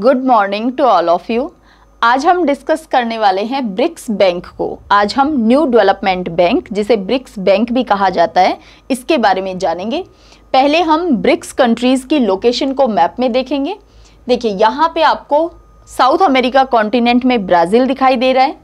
good morning to all of you आज हम discuss करने वाले हैं ब्रिक्स बैंक को आज हम न्यू डेवलपमेंट बैंक जिसे ब्रिक्स बैंक भी कहा जाता है इसके बारे में जानेंगे पहले हम ब्रिक्स कंट्रीज़ की लोकेशन को मैप में देखेंगे देखिए यहाँ पे आपको साउथ अमेरिका कॉन्टिनेंट में ब्राज़ील दिखाई दे रहा है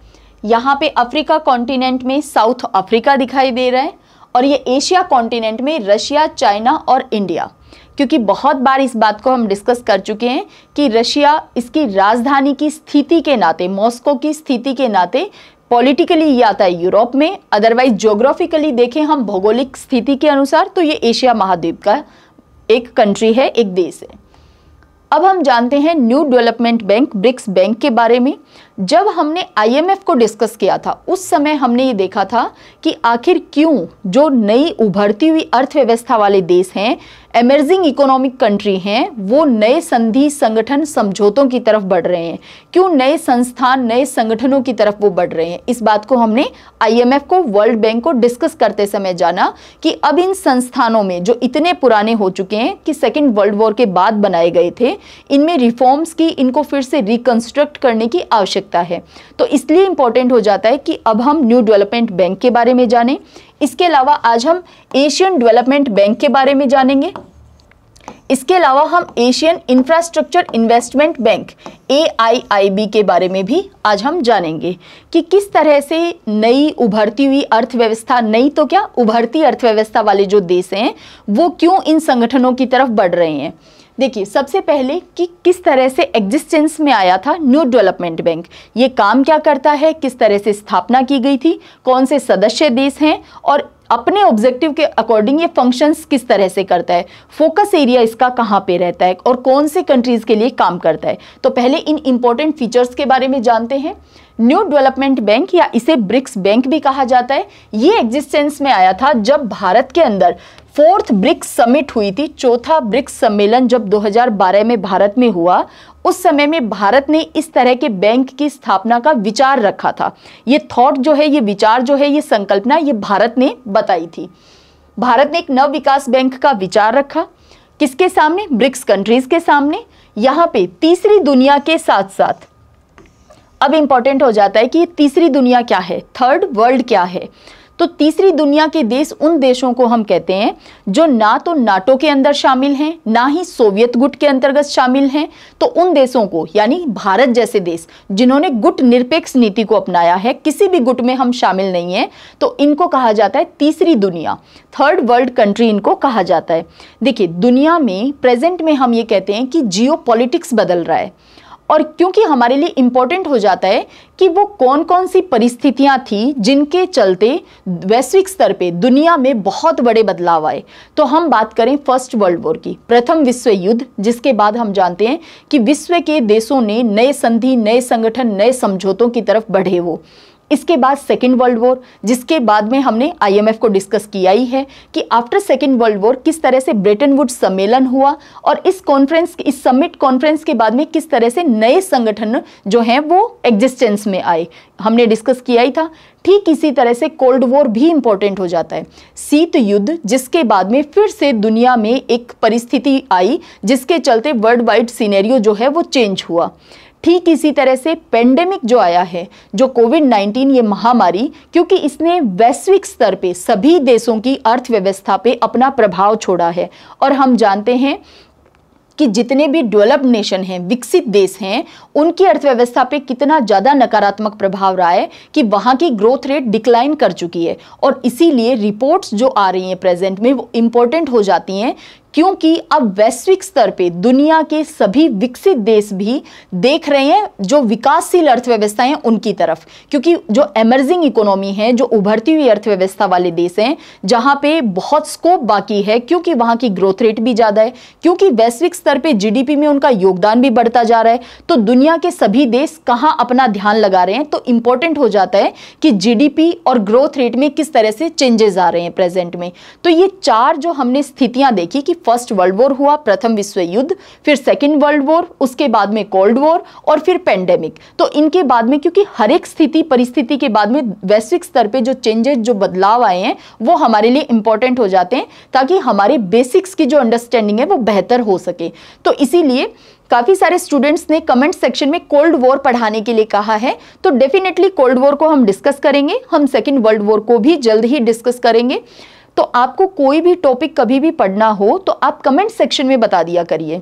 यहाँ पे अफ्रीका कॉन्टिनेंट में साउथ अफ्रीका दिखाई दे रहा है और ये एशिया कॉन्टिनेंट में रशिया चाइना और इंडिया क्योंकि बहुत बार इस बात को हम डिस्कस कर चुके हैं कि रशिया इसकी राजधानी की स्थिति के नाते मॉस्को की स्थिति के नाते पॉलिटिकली ये आता है यूरोप में अदरवाइज जोग्राफिकली देखें हम भौगोलिक स्थिति के अनुसार तो ये एशिया महाद्वीप का एक कंट्री है एक देश है अब हम जानते हैं new development bank BRICS bank के बारे में जब हमने आईएमएफ को डिस्कस किया था उस समय हमने ये देखा था कि आखिर क्यों जो नई उभरती हुई अर्थव्यवस्था वाले देश हैं एमर्जिंग इकोनॉमिक कंट्री हैं वो नए संधि संगठन समझौतों की तरफ बढ़ रहे हैं क्यों नए संस्थान नए संगठनों की तरफ वो बढ़ रहे हैं इस बात को हमने आईएमएफ को वर्ल्ड बैंक को डिस्कस करते समय जाना कि अब इन संस्थानों में जो इतने पुराने हो चुके हैं कि सेकेंड वर्ल्ड वॉर के बाद बनाए गए थे इनमें रिफॉर्म्स की इनको फिर से रिकन्स्ट्रक्ट करने की आवश्यकता आवश्यकता है तो इसलिए इंपॉर्टेंट हो जाता है कि अब हम न्यू डेवलपमेंट बैंक के बारे में जानें इसके अलावा आज हम एशियन डेवलपमेंट बैंक के बारे में जानेंगे इसके अलावा हम Asian infrastructure investment bank A के बारे में भी आज हम जानेंगे कि किस तरह से नई उभरती हुई अर्थव्यवस्था नई तो क्या उभरती अर्थव्यवस्था वाले जो देश हैं वो क्यों इन संगठनों की तरफ बढ़ रहे हैं देखिए सबसे पहले कि किस तरह से एग्जिस्टेंस में आया था न्यू डेवलपमेंट बैंक ये काम क्या करता है किस तरह से स्थापना की गई थी कौन से सदस्य देश हैं और अपने ऑब्जेक्टिव के अकॉर्डिंग ये फंक्शंस किस तरह से करता है फोकस एरिया इसका कहाँ पे रहता है और कौन से कंट्रीज़ के लिए काम करता है तो पहले इन इंपॉर्टेंट फीचर्स के बारे में जानते हैं न्यू डेवलपमेंट बैंक या इसे ब्रिक्स बैंक भी कहा जाता है ये एग्जिस्टेंस में आया था जब भारत के अंदर फोर्थ ब्रिक्स समिट हुई थी चौथा ब्रिक्स सम्मेलन जब 2012 में भारत में हुआ उस समय में भारत ने इस तरह के बैंक की स्थापना का विचार रखा था ये थॉट जो है ये विचार जो है ये संकल्पना ये भारत ने बताई थी भारत ने एक नव विकास बैंक का विचार रखा किसके सामने ब्रिक्स कंट्रीज के सामने यहाँ पे तीसरी दुनिया के साथ साथ अब इम्पॉर्टेंट हो जाता है कि तीसरी दुनिया क्या है थर्ड वर्ल्ड क्या है तो तीसरी दुनिया के देश उन देशों को हम कहते हैं जो ना तो नाटो के अंदर शामिल हैं ना ही सोवियत गुट के अंतर्गत शामिल हैं तो उन देशों को यानी भारत जैसे देश जिन्होंने गुट निरपेक्ष नीति को अपनाया है किसी भी गुट में हम शामिल नहीं हैं तो इनको कहा जाता है तीसरी दुनिया थर्ड वर्ल्ड कंट्री इनको कहा जाता है देखिए दुनिया में प्रेजेंट में हम ये कहते हैं कि जियो बदल रहा है और क्योंकि हमारे लिए इम्पोर्टेंट हो जाता है कि वो कौन कौन सी परिस्थितियां थी जिनके चलते वैश्विक स्तर पे दुनिया में बहुत बड़े बदलाव आए तो हम बात करें फर्स्ट वर्ल्ड वॉर की प्रथम विश्व युद्ध जिसके बाद हम जानते हैं कि विश्व के देशों ने नए संधि नए संगठन नए समझौतों की तरफ बढ़े वो इसके बाद सेकेंड वर्ल्ड वॉर जिसके बाद में हमने आईएमएफ को डिस्कस किया ही है कि आफ्टर सेकेंड वर्ल्ड वॉर किस तरह से ब्रिटेन वुड सम्मेलन हुआ और इस कॉन्फ्रेंस इस समिट कॉन्फ्रेंस के बाद में किस तरह से नए संगठन जो हैं वो एग्जिस्टेंस में आए हमने डिस्कस किया ही था ठीक इसी तरह से कोल्ड वॉर भी इम्पोर्टेंट हो जाता है शीत युद्ध जिसके बाद में फिर से दुनिया में एक परिस्थिति आई जिसके चलते वर्ल्ड वाइड सीनेरियो जो है वो चेंज हुआ ठीक इसी तरह से पेंडेमिक जो आया है जो कोविड 19 ये महामारी क्योंकि इसने वैश्विक स्तर पे सभी देशों की अर्थव्यवस्था पे अपना प्रभाव छोड़ा है और हम जानते हैं कि जितने भी डेवलप्ड नेशन हैं विकसित देश हैं उनकी अर्थव्यवस्था पे कितना ज़्यादा नकारात्मक प्रभाव रहा है कि वहाँ की ग्रोथ रेट डिक्लाइन कर चुकी है और इसीलिए रिपोर्ट्स जो आ रही हैं प्रेजेंट में वो इम्पोर्टेंट हो जाती हैं क्योंकि अब वैश्विक स्तर पे दुनिया के सभी विकसित देश भी देख रहे हैं जो विकासशील अर्थव्यवस्था है उनकी तरफ क्योंकि जो एमर्जिंग इकोनॉमी है जो उभरती हुई अर्थव्यवस्था वाले देश हैं जहां पे बहुत स्कोप बाकी है क्योंकि वहां की ग्रोथ रेट भी ज़्यादा है क्योंकि वैश्विक स्तर पर जी में उनका योगदान भी बढ़ता जा रहा है तो दुनिया के सभी देश कहाँ अपना ध्यान लगा रहे हैं तो इंपॉर्टेंट हो जाता है कि जी और ग्रोथ रेट में किस तरह से चेंजेस आ रहे हैं प्रेजेंट में तो ये चार जो हमने स्थितियां देखी कि फर्स्ट वर्ल्ड वॉर हुआ प्रथम विश्व युद्ध फिर सेकेंड वर्ल्ड वॉर उसके बाद में कोल्ड वॉर और फिर पेंडेमिक तो इनके बाद में क्योंकि हर एक स्थिति परिस्थिति के बाद में वैश्विक स्तर पर जो चेंजेस जो बदलाव आए हैं वो हमारे लिए इंपॉर्टेंट हो जाते हैं ताकि हमारे बेसिक्स की जो अंडरस्टैंडिंग है वो बेहतर हो सके तो इसीलिए काफ़ी सारे स्टूडेंट्स ने कमेंट सेक्शन में कोल्ड वॉर पढ़ाने के लिए कहा है तो डेफिनेटली कोल्ड वॉर को हम डिस्कस करेंगे हम सेकेंड वर्ल्ड वॉर को भी जल्द ही डिस्कस करेंगे तो आपको कोई भी टॉपिक कभी भी पढ़ना हो तो आप कमेंट सेक्शन में बता दिया करिए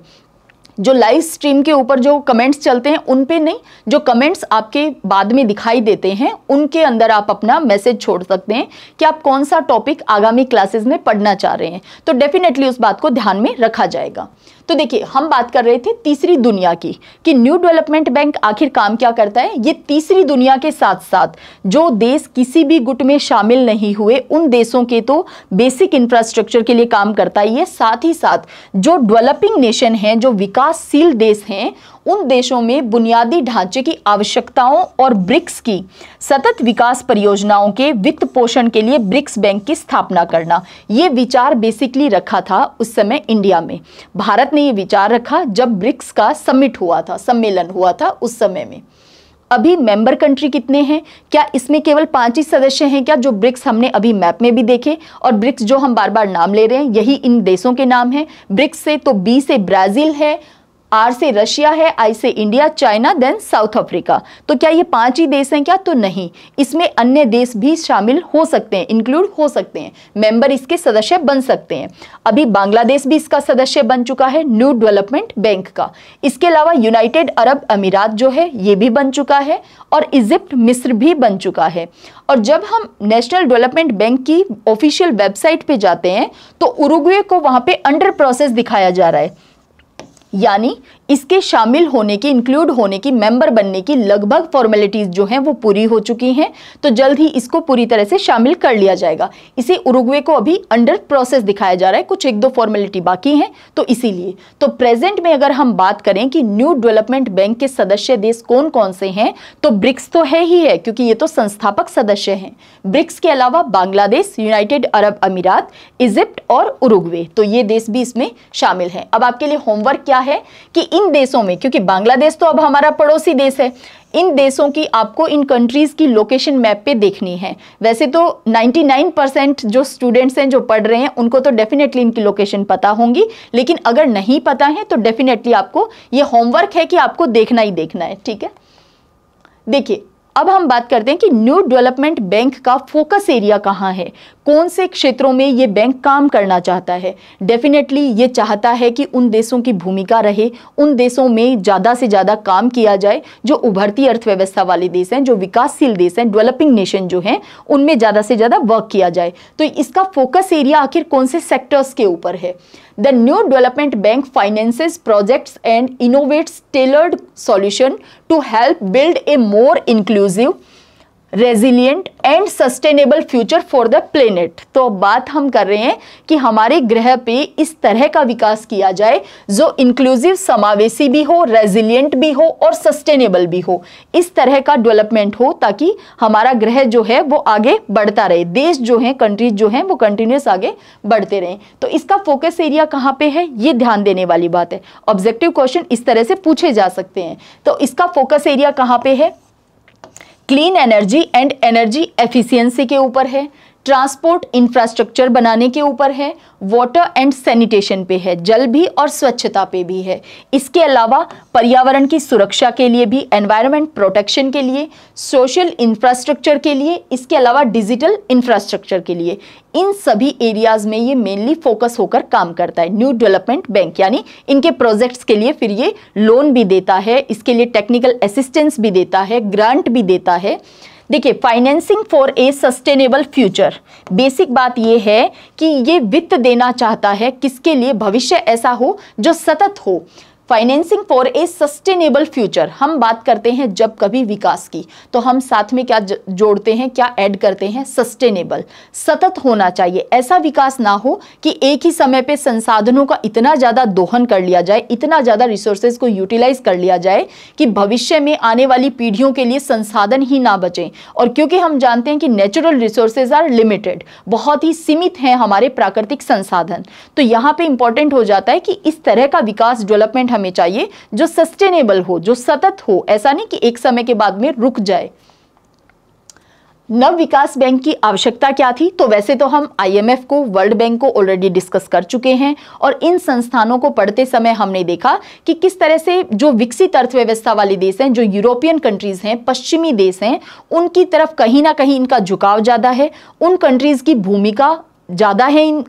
जो लाइव स्ट्रीम के ऊपर जो कमेंट्स चलते हैं उन पे नहीं जो कमेंट्स आपके बाद में दिखाई देते हैं उनके अंदर आप अपना मैसेज छोड़ सकते हैं कि आप कौन सा टॉपिक आगामी क्लासेस में पढ़ना चाह रहे हैं तो डेफिनेटली उस बात को ध्यान में रखा जाएगा तो देखिए हम बात कर रहे थे तीसरी दुनिया की कि न्यू डेवलपमेंट बैंक आखिर काम क्या करता है ये तीसरी दुनिया के साथ साथ जो देश किसी भी गुट में शामिल नहीं हुए उन देशों के तो बेसिक इंफ्रास्ट्रक्चर के लिए काम करता ही है साथ ही साथ जो डेवलपिंग नेशन हैं जो विकासशील देश हैं उन देशों में बुनियादी ढांचे की आवश्यकताओं और ब्रिक्स की सतत विकास परियोजनाओं के वित्त पोषण के लिए ब्रिक्स बैंक की स्थापना करना ये विचार बेसिकली रखा था उस समय इंडिया में भारत ने ये विचार रखा जब ब्रिक्स का समिट हुआ था सम्मेलन हुआ था उस समय में अभी मेंबर कंट्री कितने हैं क्या इसमें केवल पांच ही सदस्य हैं क्या जो ब्रिक्स हमने अभी मैप में भी देखे और ब्रिक्स जो हम बार बार नाम ले रहे हैं यही इन देशों के नाम हैं ब्रिक्स से तो बी से ब्राज़ील है आर से रशिया है आई से India China then South Africa तो क्या ये पांच ही देश हैं क्या तो नहीं इसमें अन्य देश भी शामिल हो सकते हैं इंक्लूड हो सकते हैं मेंबर इसके सदस्य बन सकते हैं अभी बांग्लादेश भी इसका सदस्य बन चुका है न्यू डेवलपमेंट बैंक का इसके अलावा यूनाइटेड अरब अमीरात जो है ये भी बन चुका है और इजिप्ट मिस्र भी बन चुका है और जब हम नेशनल डेवलपमेंट बैंक की ऑफिशियल वेबसाइट पे जाते हैं तो उरुग्वे को वहाँ पर अंडर प्रोसेस दिखाया जा रहा है यानी इसके शामिल होने की इंक्लूड होने की मेंबर बनने की लगभग फॉर्मेलिटीज़ जो हैं वो पूरी हो चुकी हैं तो जल्द ही इसको पूरी तरह से शामिल कर लिया जाएगा इसे उरुग्वे को अभी अंडर प्रोसेस दिखाया जा रहा है कुछ एक दो फॉर्मेलिटी बाकी हैं तो इसीलिए तो प्रेजेंट में अगर हम बात करें कि न्यू डेवलपमेंट बैंक के सदस्य देश कौन कौन से हैं तो ब्रिक्स तो है ही है क्योंकि ये तो संस्थापक सदस्य हैं ब्रिक्स के अलावा बांग्लादेश यूनाइटेड अरब अमीरात इजिप्ट और उरुग्वे तो ये देश भी इसमें शामिल हैं अब आपके लिए होमवर्क क्या है कि इन देशों में क्योंकि बांग्लादेश तो अब हमारा पड़ोसी देश है इन देशों की आपको इन कंट्रीज़ की लोकेशन मैप पे देखनी है वैसे तो 99 परसेंट जो स्टूडेंट्स हैं जो पढ़ रहे हैं उनको तो डेफिनेटली इनकी लोकेशन पता होंगी लेकिन अगर नहीं पता है तो डेफिनेटली आपको ये होमवर्क है कि आपको देखना ही देखना है ठीक है देखिए अब हम बात करते हैं कि न्यू डेवलपमेंट बैंक का फोकस एरिया कहाँ है कौन से क्षेत्रों में ये बैंक काम करना चाहता है डेफिनेटली ये चाहता है कि उन देशों की भूमिका रहे उन देशों में ज़्यादा से ज़्यादा काम किया जाए जो उभरती अर्थव्यवस्था वाले देश हैं जो विकासशील देश हैं डेवलपिंग नेशन जो हैं उनमें ज़्यादा से ज़्यादा वर्क किया जाए तो इसका फोकस एरिया आखिर कौन से सेक्टर्स के ऊपर है The new development bank finances projects and innovates tailored solution to help build a more inclusive, resilient and sustainable future for the planet तो बात हम कर रहे हैं कि हमारे ग्रह पे इस तरह का विकास किया जाए जो इंक्लूसिव समावेशी भी हो रेजिलियंट भी हो और सस्टेनेबल भी हो इस तरह का डेवलपमेंट हो ताकि हमारा ग्रह जो है वो आगे बढ़ता रहे देश जो है कंट्रीज जो हैं वो कंटिन्यूस आगे बढ़ते रहें तो इसका फोकस एरिया कहाँ पे है ये ध्यान देने वाली बात है ऑब्जेक्टिव क्वेश्चन इस तरह से पूछे जा सकते हैं तो इसका फोकस एरिया कहाँ पे है clean energy and energy efficiency के ऊपर है ट्रांसपोर्ट इंफ्रास्ट्रक्चर बनाने के ऊपर है वाटर एंड सैनिटेशन पे है जल भी और स्वच्छता पे भी है इसके अलावा पर्यावरण की सुरक्षा के लिए भी एनवायरनमेंट प्रोटेक्शन के लिए सोशल इंफ्रास्ट्रक्चर के लिए इसके अलावा डिजिटल इंफ्रास्ट्रक्चर के लिए इन सभी एरियाज में ये मेनली फोकस होकर काम करता है न्यू डेवलपमेंट बैंक यानी इनके प्रोजेक्ट्स के लिए फिर ये लोन भी देता है इसके लिए टेक्निकल असिस्टेंस भी देता है ग्रांट भी देता है देखिए financing for a sustainable future basic बात यह है कि ये वित्त देना चाहता है किसके लिए भविष्य ऐसा हो जो सतत हो financing for a sustainable future हम बात करते हैं जब कभी विकास की तो हम साथ में क्या जोड़ते हैं क्या ऐड करते हैं सस्टेनेबल सतत होना चाहिए ऐसा विकास ना हो कि एक ही समय पे संसाधनों का इतना ज़्यादा दोहन कर लिया जाए इतना ज़्यादा रिसोर्सेज को यूटिलाइज कर लिया जाए कि भविष्य में आने वाली पीढ़ियों के लिए संसाधन ही ना बचें और क्योंकि हम जानते हैं कि नेचुरल रिसोर्सेज आर लिमिटेड बहुत ही सीमित हैं हमारे प्राकृतिक संसाधन तो यहाँ पर इंपॉर्टेंट हो जाता है कि इस तरह का विकास डेवलपमेंट हमें चाहिए जो सस्टेनेबल हो जो सतत हो ऐसा नहीं कि एक समय के बाद में रुक जाए नव विकास बैंक की आवश्यकता क्या थी तो वैसे तो हम आईएमएफ को वर्ल्ड बैंक को ऑलरेडी डिस्कस कर चुके हैं और इन संस्थानों को पढ़ते समय हमने देखा कि किस तरह से जो विकसित अर्थव्यवस्था वाले देश हैं जो यूरोपियन कंट्रीज़ हैं पश्चिमी देश हैं उनकी तरफ कहीं ना कहीं इनका झुकाव ज़्यादा है उन कंट्रीज़ की भूमिका ज़्यादा है इन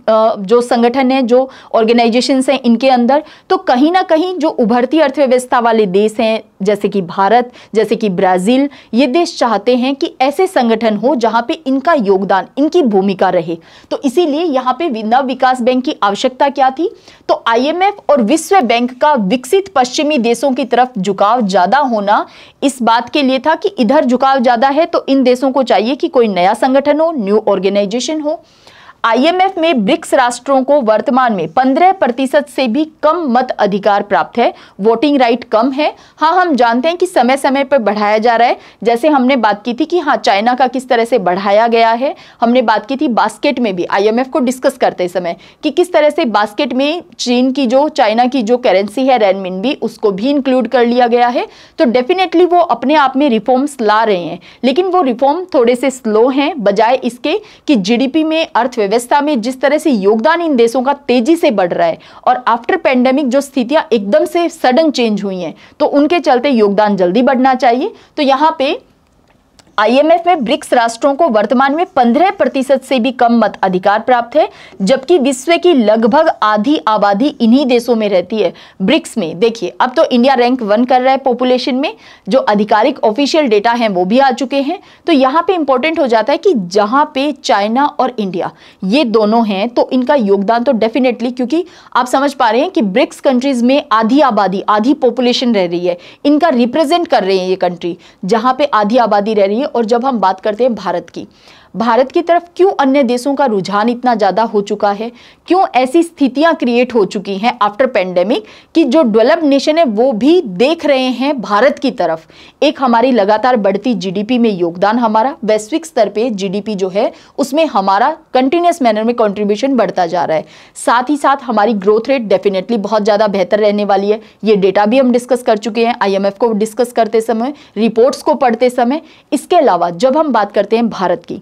जो संगठन हैं जो ऑर्गेनाइजेशन हैं इनके अंदर तो कहीं ना कहीं जो उभरती अर्थव्यवस्था वाले देश हैं जैसे कि भारत जैसे कि ब्राज़ील ये देश चाहते हैं कि ऐसे संगठन हो जहाँ पे इनका योगदान इनकी भूमिका रहे तो इसीलिए यहाँ पे नव विकास बैंक की आवश्यकता क्या थी तो आईएमएफ और विश्व बैंक का विकसित पश्चिमी देशों की तरफ झुकाव ज़्यादा होना इस बात के लिए था कि इधर झुकाव ज़्यादा है तो इन देशों को चाहिए कि कोई नया संगठन हो न्यू ऑर्गेनाइजेशन हो आईएमएफ में ब्रिक्स राष्ट्रों को वर्तमान में 15 प्रतिशत से भी कम मत अधिकार प्राप्त है वोटिंग राइट कम है हाँ हम जानते हैं कि समय समय पर बढ़ाया जा रहा है जैसे हमने बात की थी कि हाँ चाइना का किस तरह से बढ़ाया गया है हमने बात की थी बास्केट में भी आईएमएफ को डिस्कस करते समय कि किस तरह से बास्केट में चीन की जो चाइना की जो करेंसी है रेनमिन भी उसको भी इंक्लूड कर लिया गया है तो डेफिनेटली वो अपने आप में रिफॉर्म्स ला रहे हैं लेकिन वो रिफॉर्म थोड़े से स्लो हैं बजाय इसके कि जीडीपी में अर्थव्यवस्था अर्थव्यवस्था में जिस तरह से योगदान इन देशों का तेजी से बढ़ रहा है और आफ्टर पेंडेमिक जो स्थितियां एकदम से सडन चेंज हुई हैं तो उनके चलते योगदान जल्दी बढ़ना चाहिए तो यहाँ पे आईएमएफ में ब्रिक्स राष्ट्रों को वर्तमान में 15 प्रतिशत से भी कम मत अधिकार प्राप्त है जबकि विश्व की लगभग आधी आबादी इन्हीं देशों में रहती है ब्रिक्स में देखिए अब तो इंडिया रैंक वन कर रहा है पॉपुलेशन में जो आधिकारिक ऑफिशियल डेटा है वो भी आ चुके हैं तो यहाँ पे इंपॉर्टेंट हो जाता है कि जहाँ पे चाइना और इंडिया ये दोनों हैं तो इनका योगदान तो डेफिनेटली क्योंकि आप समझ पा रहे हैं कि ब्रिक्स कंट्रीज में आधी आबादी आधी पॉपुलेशन रह रही है इनका रिप्रेजेंट कर रहे हैं ये कंट्री जहाँ पे आधी आबादी रह रही है और जब हम बात करते हैं भारत की भारत की तरफ क्यों अन्य देशों का रुझान इतना ज़्यादा हो चुका है क्यों ऐसी स्थितियां क्रिएट हो चुकी हैं आफ्टर पेंडेमिक कि जो डेवलप्ड नेशन है वो भी देख रहे हैं भारत की तरफ एक हमारी लगातार बढ़ती जीडीपी में योगदान हमारा वैश्विक स्तर पर जीडीपी जो है उसमें हमारा कंटिन्यूस मैनर में कॉन्ट्रीब्यूशन बढ़ता जा रहा है साथ ही साथ हमारी ग्रोथ रेट डेफिनेटली बहुत ज़्यादा बेहतर रहने वाली है ये डेटा भी हम डिस्कस कर चुके हैं आई को डिस्कस करते समय रिपोर्ट्स को पढ़ते समय इसके अलावा जब हम बात करते हैं भारत की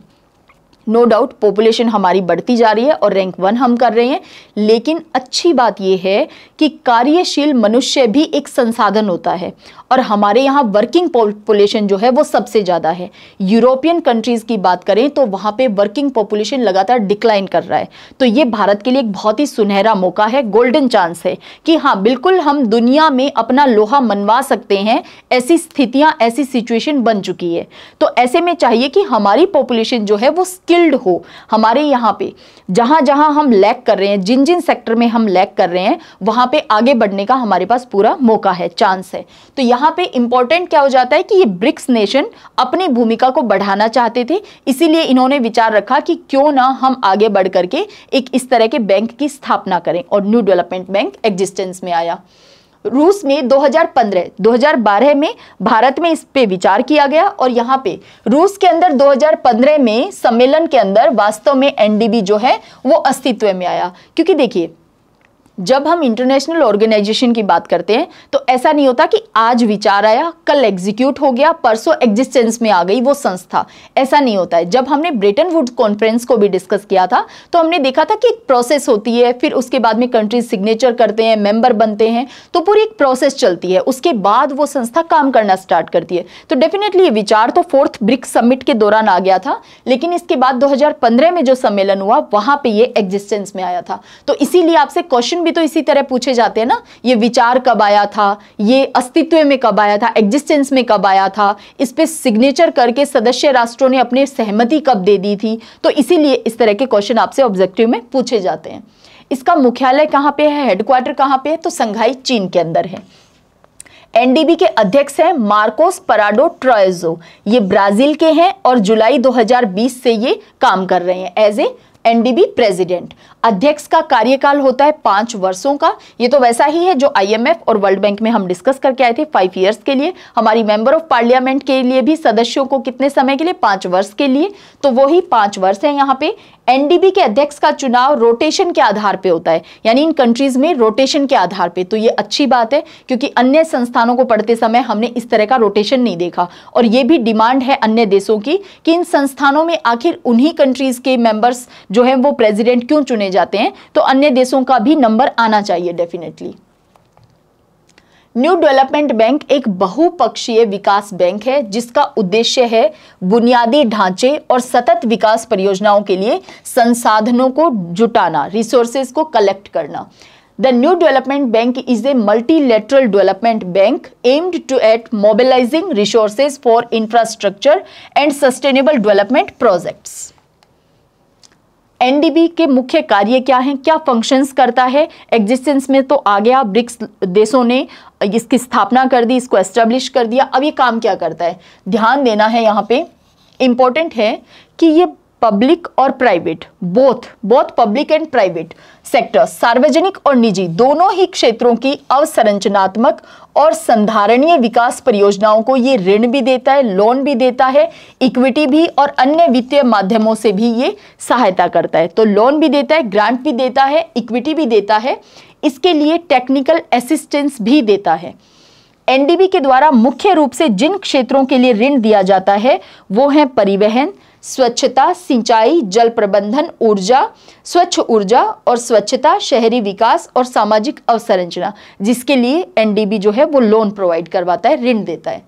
नो डाउट पॉपुलेशन हमारी बढ़ती जा रही है और रैंक वन हम कर रहे हैं लेकिन अच्छी बात यह है कि कार्यशील मनुष्य भी एक संसाधन होता है और हमारे यहाँ वर्किंग पॉपुलेशन जो है वो सबसे ज़्यादा है यूरोपियन कंट्रीज़ की बात करें तो वहाँ पे वर्किंग पॉपुलेशन लगातार डिक्लाइन कर रहा है तो ये भारत के लिए एक बहुत ही सुनहरा मौका है गोल्डन चांस है कि हाँ बिल्कुल हम दुनिया में अपना लोहा मनवा सकते हैं ऐसी स्थितियाँ ऐसी सिचुएशन बन चुकी है तो ऐसे में चाहिए कि हमारी पॉपुलेशन जो है वो स्किल स्किल्ड हो हमारे यहाँ पे जहाँ जहाँ हम लैक कर रहे हैं जिन जिन सेक्टर में हम लैक कर रहे हैं वहाँ पे आगे बढ़ने का हमारे पास पूरा मौका है चांस है तो यहाँ पे इंपॉर्टेंट क्या हो जाता है कि ये ब्रिक्स नेशन अपनी भूमिका को बढ़ाना चाहते थे इसीलिए इन्होंने विचार रखा कि क्यों ना हम आगे बढ़ करके एक इस तरह के बैंक की स्थापना करें और न्यू डेवलपमेंट बैंक एग्जिस्टेंस में आया रूस में 2015 2012 में भारत में इस पे विचार किया गया और यहाँ पे रूस के अंदर 2015 में सम्मेलन के अंदर वास्तव में एनडीबी जो है वो अस्तित्व में आया क्योंकि देखिए जब हम इंटरनेशनल ऑर्गेनाइजेशन की बात करते हैं तो ऐसा नहीं होता कि आज विचार आया कल एग्जीक्यूट हो गया परसों एग्जिस्टेंस में आ गई वो संस्था ऐसा नहीं होता है जब हमने ब्रिटेन वुड कॉन्फ्रेंस को भी डिस्कस किया था तो हमने देखा था कि एक प्रोसेस होती है फिर उसके बाद में कंट्रीज सिग्नेचर करते हैं मेंबर बनते हैं तो पूरी एक प्रोसेस चलती है उसके बाद वो संस्था काम करना स्टार्ट करती है तो डेफिनेटली ये विचार तो फोर्थ ब्रिक्स समिट के दौरान आ गया था लेकिन इसके बाद दो में जो सम्मेलन हुआ वहां पर यह एग्जिस्टेंस में आया था तो इसीलिए आपसे क्वेश्चन भी तो इसी तरह पूछे जाते हैं ना ये विचार कब आया था ये अस्तित्व में कब आया था एग्जिस्टेंस में कब आया था इस पर सिग्नेचर करके सदस्य राष्ट्रों ने अपनी सहमति कब दे दी थी तो इसीलिए इस तरह के क्वेश्चन आपसे ऑब्जेक्टिव में पूछे जाते हैं इसका मुख्यालय कहाँ पे है हेडक्वार्टर कहाँ पे है तो संघाई चीन के अंदर है एनडीबी के अध्यक्ष हैं मार्कोस पराडो ट्रॉयजो ये ब्राजील के हैं और जुलाई 2020 से ये काम कर रहे हैं एज ए एनडीबी प्रेसिडेंट अध्यक्ष का कार्यकाल होता है पांच वर्षों का ये तो वैसा ही है जो आईएमएफ और वर्ल्ड बैंक में हम डिस्कस करके आए थे फाइव ईयर्स के लिए हमारी मेंबर ऑफ पार्लियामेंट के लिए भी सदस्यों को कितने समय के लिए पांच वर्ष के लिए तो वही पांच वर्ष है यहाँ पे एनडीबी के अध्यक्ष का चुनाव रोटेशन के आधार पे होता है यानी इन कंट्रीज में रोटेशन के आधार पे तो ये अच्छी बात है क्योंकि अन्य संस्थानों को पढ़ते समय हमने इस तरह का रोटेशन नहीं देखा और ये भी डिमांड है अन्य देशों की कि इन संस्थानों में आखिर उन्हीं कंट्रीज के मेंबर्स जो है वो प्रेसिडेंट क्यों चुने गिने जाते हैं तो अन्य देशों का भी नंबर आना चाहिए डेफिनेटली न्यू डेवलपमेंट बैंक एक बहुपक्षीय विकास बैंक है जिसका उद्देश्य है बुनियादी ढांचे और सतत विकास परियोजनाओं के लिए संसाधनों को जुटाना रिसोर्सेज को कलेक्ट करना the new development bank is a multilateral development bank aimed to at mobilising resources for infrastructure and sustainable development projects NDB के मुख्य कार्य क्या हैं क्या फंक्शंस करता है एग्जिस्टेंस में तो आ गया ब्रिक्स देशों ने इसकी स्थापना कर दी इसको एस्टेब्लिश कर दिया अब ये काम क्या करता है ध्यान देना है यहाँ पे इम्पॉर्टेंट है कि ये पब्लिक और private both both public and private sector सार्वजनिक और निजी दोनों ही क्षेत्रों की अवसंरचनात्मक और संधारणीय विकास परियोजनाओं को ये ऋण भी देता है लोन भी देता है इक्विटी भी और अन्य वित्तीय माध्यमों से भी ये सहायता करता है तो लोन भी देता है ग्रांट भी देता है इक्विटी भी देता है इसके लिए टेक्निकल असिस्टेंस भी देता है एनडीबी के द्वारा मुख्य रूप से जिन क्षेत्रों के लिए ऋण दिया जाता है वो है परिवहन स्वच्छता सिंचाई जल प्रबंधन ऊर्जा स्वच्छ ऊर्जा और स्वच्छता शहरी विकास और सामाजिक अवसंरचना जिसके लिए एनडीबी जो है वो लोन प्रोवाइड करवाता है ऋण देता है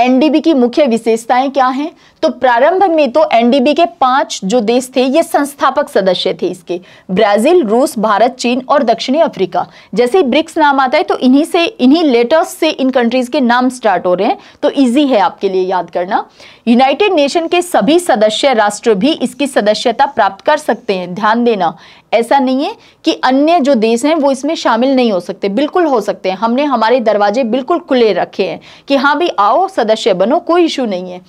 एनडीबी की मुख्य विशेषताएं क्या हैं तो प्रारंभ में तो एनडीबी के पांच जो देश थे ये संस्थापक सदस्य थे इसके ब्राजील रूस भारत चीन और दक्षिणी अफ्रीका जैसे ही ब्रिक्स नाम आता है तो इन्हीं से इन्हीं लेटर्स से इन कंट्रीज के नाम स्टार्ट हो रहे हैं तो ईजी है आपके लिए याद करना यूनाइटेड नेशन के सभी सदस्य राष्ट्र भी इसकी सदस्यता प्राप्त कर सकते हैं ध्यान देना ऐसा नहीं है कि अन्य जो देश हैं वो इसमें शामिल नहीं हो सकते बिल्कुल हो सकते हैं हमने हमारे दरवाजे बिल्कुल खुले रखे हैं कि हाँ भी आओ सदस्य बनो कोई इशू नहीं है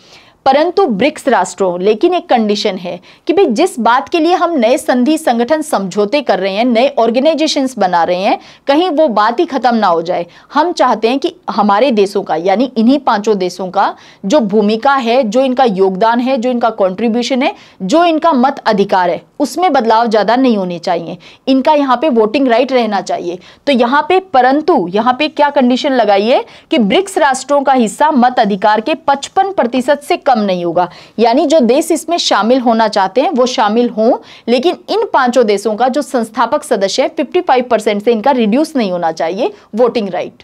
परंतु ब्रिक्स राष्ट्रों लेकिन एक कंडीशन है कि भाई जिस बात के लिए हम नए संधि संगठन समझौते कर रहे हैं नए ऑर्गेनाइजेशंस बना रहे हैं कहीं वो बात ही खत्म ना हो जाए हम चाहते हैं कि हमारे देशों का यानी इन्हीं पांचों देशों का जो भूमिका है जो इनका योगदान है जो इनका कॉन्ट्रीब्यूशन है जो इनका मत अधिकार है उसमें बदलाव ज़्यादा नहीं होने चाहिए इनका यहाँ पे वोटिंग राइट रहना चाहिए तो यहाँ पे परंतु यहाँ पे क्या कंडीशन लगाइए कि ब्रिक्स राष्ट्रों का हिस्सा मत अधिकार के 55 प्रतिशत से कम नहीं होगा यानी जो देश इसमें शामिल होना चाहते हैं वो शामिल हों लेकिन इन पांचों देशों का जो संस्थापक सदस्य है फिफ्टी से इनका रिड्यूस नहीं होना चाहिए वोटिंग राइट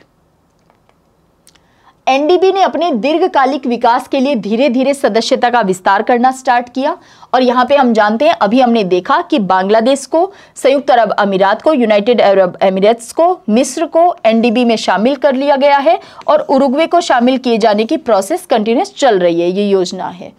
एनडीबी ने अपने दीर्घकालिक विकास के लिए धीरे धीरे सदस्यता का विस्तार करना स्टार्ट किया और यहाँ पे हम जानते हैं अभी हमने देखा कि बांग्लादेश को संयुक्त अरब अमीरात को यूनाइटेड अरब अमीरात को मिस्र को एनडीबी में शामिल कर लिया गया है और उरुग्वे को शामिल किए जाने की प्रोसेस कंटिन्यूस चल रही है ये योजना है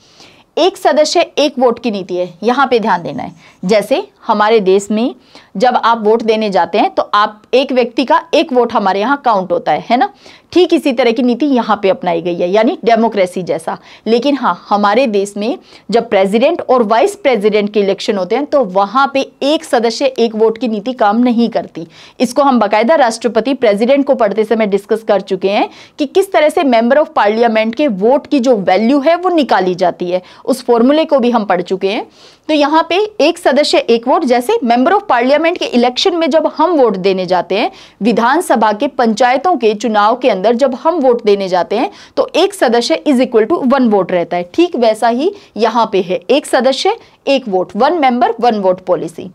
एक सदस्य एक वोट की नीति है यहाँ पे ध्यान देना है जैसे हमारे देश में जब आप वोट देने जाते हैं तो आप एक व्यक्ति का एक वोट हमारे यहाँ काउंट होता है है ना ठीक इसी तरह की नीति यहाँ पे अपनाई गई है यानी डेमोक्रेसी जैसा लेकिन हाँ हमारे देश में जब प्रेसिडेंट और वाइस प्रेसिडेंट के इलेक्शन होते हैं तो वहाँ पे एक सदस्य एक वोट की नीति काम नहीं करती इसको हम बाकायदा राष्ट्रपति प्रेजिडेंट को पढ़ते समय डिस्कस कर चुके हैं कि किस तरह से मेम्बर ऑफ पार्लियामेंट के वोट की जो वैल्यू है वो निकाली जाती है उस फॉर्मूले को भी हम पढ़ चुके हैं तो यहाँ पे एक सदस्य एक वोट जैसे मेंबर ऑफ पार्लियामेंट पार्लियामेंट के इलेक्शन में जब हम वोट देने जाते हैं विधानसभा के पंचायतों के चुनाव के अंदर जब हम वोट देने जाते हैं तो एक सदस्य is equal to one vote रहता है ठीक वैसा ही यहां पे है एक सदस्य एक vote one member one vote policy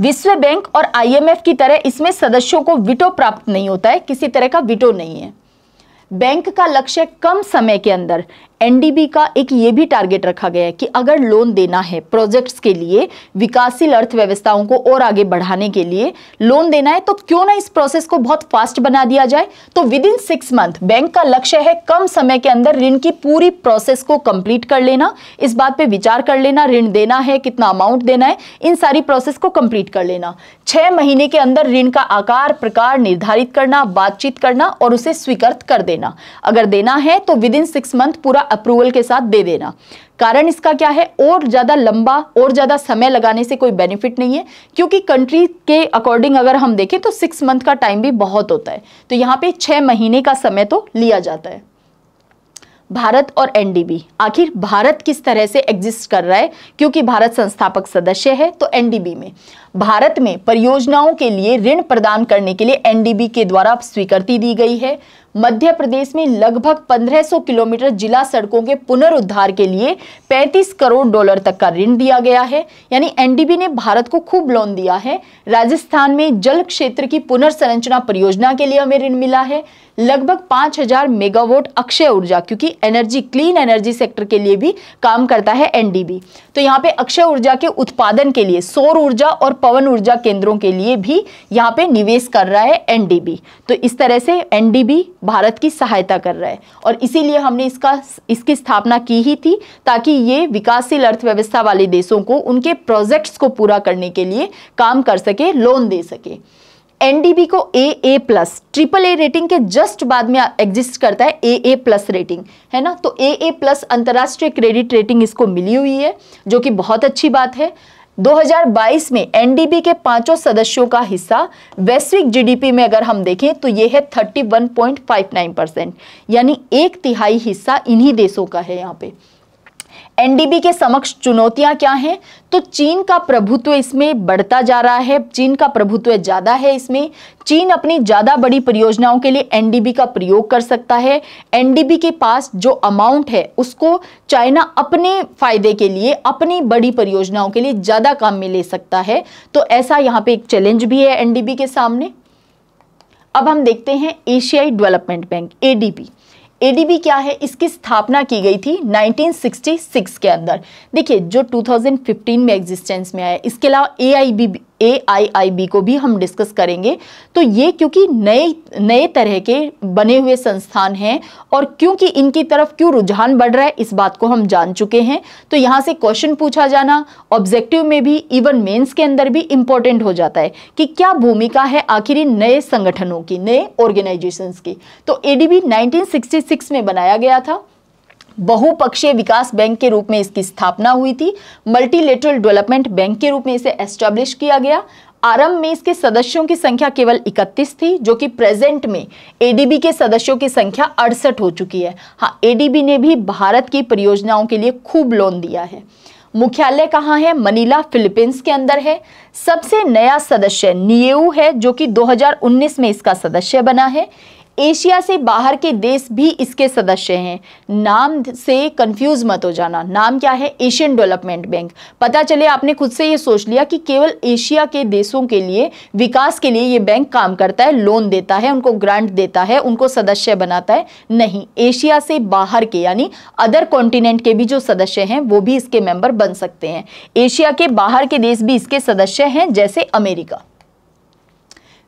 विश्व बैंक और आईएमएफ की तरह इसमें सदस्यों को विटो प्राप्त नहीं होता है किसी तरह का विटो नहीं है बैंक का लक्ष्य कम समय के अंदर एनडीबी का एक ये भी टारगेट रखा गया है कि अगर लोन देना है प्रोजेक्ट्स के लिए विकासशील अर्थव्यवस्थाओं को और आगे बढ़ाने के लिए लोन देना है तो क्यों ना इस प्रोसेस को बहुत फास्ट बना दिया जाए तो within six month bank का लक्ष्य है कम समय के अंदर ऋण की पूरी प्रोसेस को कंप्लीट कर लेना इस बात पर विचार कर लेना ऋण देना है कितना अमाउंट देना है इन सारी प्रोसेस को कंप्लीट कर लेना छह महीने के अंदर ऋण का आकार प्रकार निर्धारित करना बातचीत करना और उसे स्वीकृत कर देना अगर देना है तो विद इन सिक्स मंथ पूरा अप्रूवल के साथ दे देना कारण इसका क्या है और ज़्यादा लंबा और ज़्यादा समय लगाने से कोई बेनिफिट नहीं है क्योंकि कंट्री के अकॉर्डिंग अगर हम देखें तो सिक्स मंथ का टाइम भी बहुत होता है तो यहाँ पे छः महीने का समय तो लिया जाता है भारत और एनडीबी आखिर भारत किस तरह से एग्जिस्ट कर रहा है क्योंकि भारत संस्थापक सदस्य है तो एनडीबी में भारत में परियोजनाओं के लिए ऋण प्रदान करने के लिए एनडीबी के द्वारा स्वीकृति दी गई है मध्य प्रदेश में लगभग 1500 किलोमीटर जिला सड़कों के पुनरुद्धार के लिए 35 करोड़ डॉलर तक का ऋण दिया गया है यानी एनडीबी ने भारत को खूब लोन दिया है राजस्थान में जल क्षेत्र की पुनर्संरचना परियोजना के लिए हमें ऋण मिला है लगभग 5000 मेगावाट अक्षय ऊर्जा क्योंकि एनर्जी क्लीन एनर्जी सेक्टर के लिए भी काम करता है एनडीबी तो यहाँ पे अक्षय ऊर्जा के उत्पादन के लिए सौर ऊर्जा और पवन ऊर्जा केंद्रों के लिए भी यहाँ पे निवेश कर रहा है एनडीबी तो इस तरह से एनडीबी भारत की सहायता कर रहा है और इसीलिए हमने इसका इसकी स्थापना की ही थी ताकि ये विकासशील अर्थव्यवस्था वाले देशों को उनके प्रोजेक्ट्स को पूरा करने के लिए काम कर सके लोन दे सके एनडीबी को A A plus triple A rating के जस्ट बाद में एग्जिस्ट करता है ए ए प्लस रेटिंग है ना तो ए ए प्लस अंतर्राष्ट्रीय क्रेडिट रेटिंग इसको मिली हुई है जो कि बहुत अच्छी बात है 2022 में एनडीपी के पांचों सदस्यों का हिस्सा वैश्विक जीडीपी में अगर हम देखें तो यह है 31.59 परसेंट यानी एक तिहाई हिस्सा इन्हीं देशों का है यहाँ पे एनडीबी के समक्ष चुनौतियां क्या हैं तो चीन का प्रभुत्व इसमें बढ़ता जा रहा है चीन का प्रभुत्व ज़्यादा है इसमें चीन अपनी ज़्यादा बड़ी परियोजनाओं के लिए एनडीबी का प्रयोग कर सकता है एनडीबी के पास जो अमाउंट है उसको चाइना अपने फ़ायदे के लिए अपनी बड़ी परियोजनाओं के लिए ज़्यादा काम में ले सकता है तो ऐसा यहाँ पे एक चैलेंज भी है एनडीबी के सामने अब हम देखते हैं एशियाई डेवलपमेंट बैंक एडीबी एडीबी क्या है इसकी स्थापना की गई थी 1966 के अंदर देखिए जो 2015 में एग्जिस्टेंस में आया इसके अलावा एआईबी ए आई आई बी को भी हम डिस्कस करेंगे तो ये क्योंकि नए नए तरह के बने हुए संस्थान हैं और क्योंकि इनकी तरफ क्यों रुझान बढ़ रहा है इस बात को हम जान चुके हैं तो यहाँ से क्वेश्चन पूछा जाना ऑब्जेक्टिव में भी इवन मेंस के अंदर भी इंपॉर्टेंट हो जाता है कि क्या भूमिका है आखिर इन नए संगठनों की नए ऑर्गेनाइजेशन की तो ए डी में बनाया गया था बहुपक्षीय विकास बैंक के रूप में इसकी स्थापना हुई थी मल्टीलेटरल डेवलपमेंट बैंक के रूप में इसे एस्टेब्लिश किया गया आरंभ में इसके सदस्यों की संख्या केवल 31 थी जो कि प्रेजेंट में एडीबी के सदस्यों की संख्या अड़सठ हो चुकी है हाँ एडीबी ने भी भारत की परियोजनाओं के लिए खूब लोन दिया है मुख्यालय कहाँ है मनीला फिलीपींस के अंदर है सबसे नया सदस्य नियेऊ है जो कि 2019 में इसका सदस्य बना है एशिया से बाहर के देश भी इसके सदस्य हैं नाम से कंफ्यूज मत हो जाना नाम क्या है एशियन डेवलपमेंट बैंक पता चले आपने खुद से ये सोच लिया कि केवल एशिया के देशों के लिए विकास के लिए ये बैंक काम करता है लोन देता है उनको ग्रांट देता है उनको सदस्य बनाता है नहीं एशिया से बाहर के यानी अदर कॉन्टिनेंट के भी जो सदस्य हैं वो भी इसके मेंबर बन सकते हैं एशिया के बाहर के देश भी इसके सदस्य हैं जैसे अमेरिका